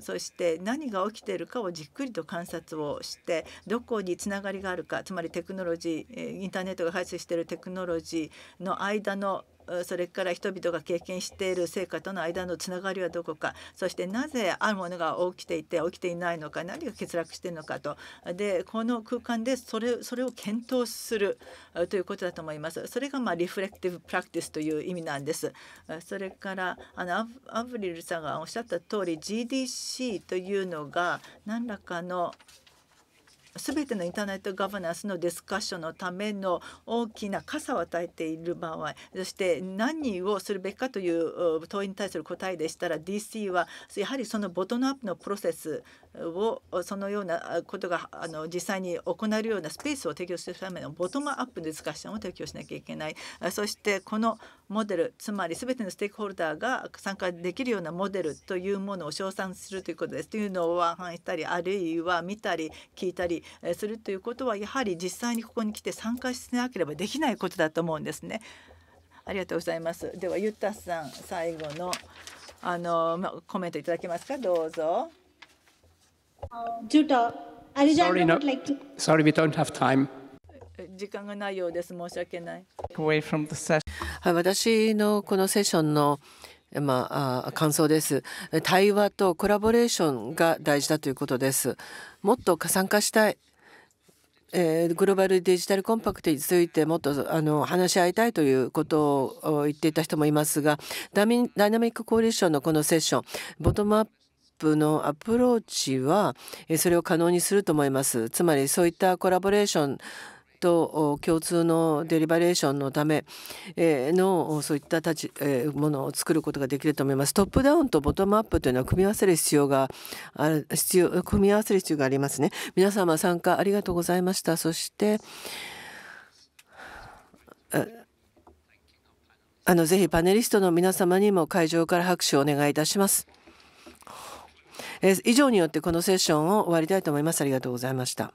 そして何が起きているかをじっくりと観察をしてどこにつながりがあるかつまりテクノロジーインターネットが配置しているテクノロジーの間のそれから人々が経験している成果との間のつながりはどこかそしてなぜあるものが起きていて起きていないのか何が欠落しているのかとでこの空間でそれそれを検討するということだと思います。それがまあリフレクティブ・プラクティスという意味なんです。それからあのアブリルさんがおっしゃった通り GDC というのが何らかの全てのインターネットガバナンスのディスカッションのための大きな傘を与えている場合そして何をするべきかという問いに対する答えでしたら DC はやはりそのボトムアップのプロセスをそのようなことがあの実際に行えるようなスペースを提供するためのボトムアップディスカッションを提供しなきゃいけないそしてこのモデルつまり全てのステークホルダーが参加できるようなモデルというものを称賛するということですというのを反映したりあるいは見たり聞いたりするということはやはり実際にここに来て参加しなければできないことだと思うんですね。ありがとうございます。ではゆったさん最後のあの、まあ、コメントいただけますかどうぞ。j u t sorry, no, l i k e to. Sorry, we don't have time. 時間がないようです。申し訳ない。Away from the session. はい、私のこのセッションのまあ、感想です。対話とコラボレーションが大事だということです。もっと加化したい。えー、グローバルデジタルコンパクトについてもっとあの話し合いたいということを言っていた人もいますがダダイナミックコーディションのこのセッションボトムアップのアプローチはそれを可能にすると思います。つまりそういったコラボレーションと共通のデリバレーションのためのそういったたちものを作ることができると思います。トップダウンとボトムアップというのは組み合わせる必要がある必要組み合わせる必要がありますね。皆様参加ありがとうございました。そしてあのぜひパネリストの皆様にも会場から拍手をお願いいたします。以上によってこのセッションを終わりたいと思います。ありがとうございました。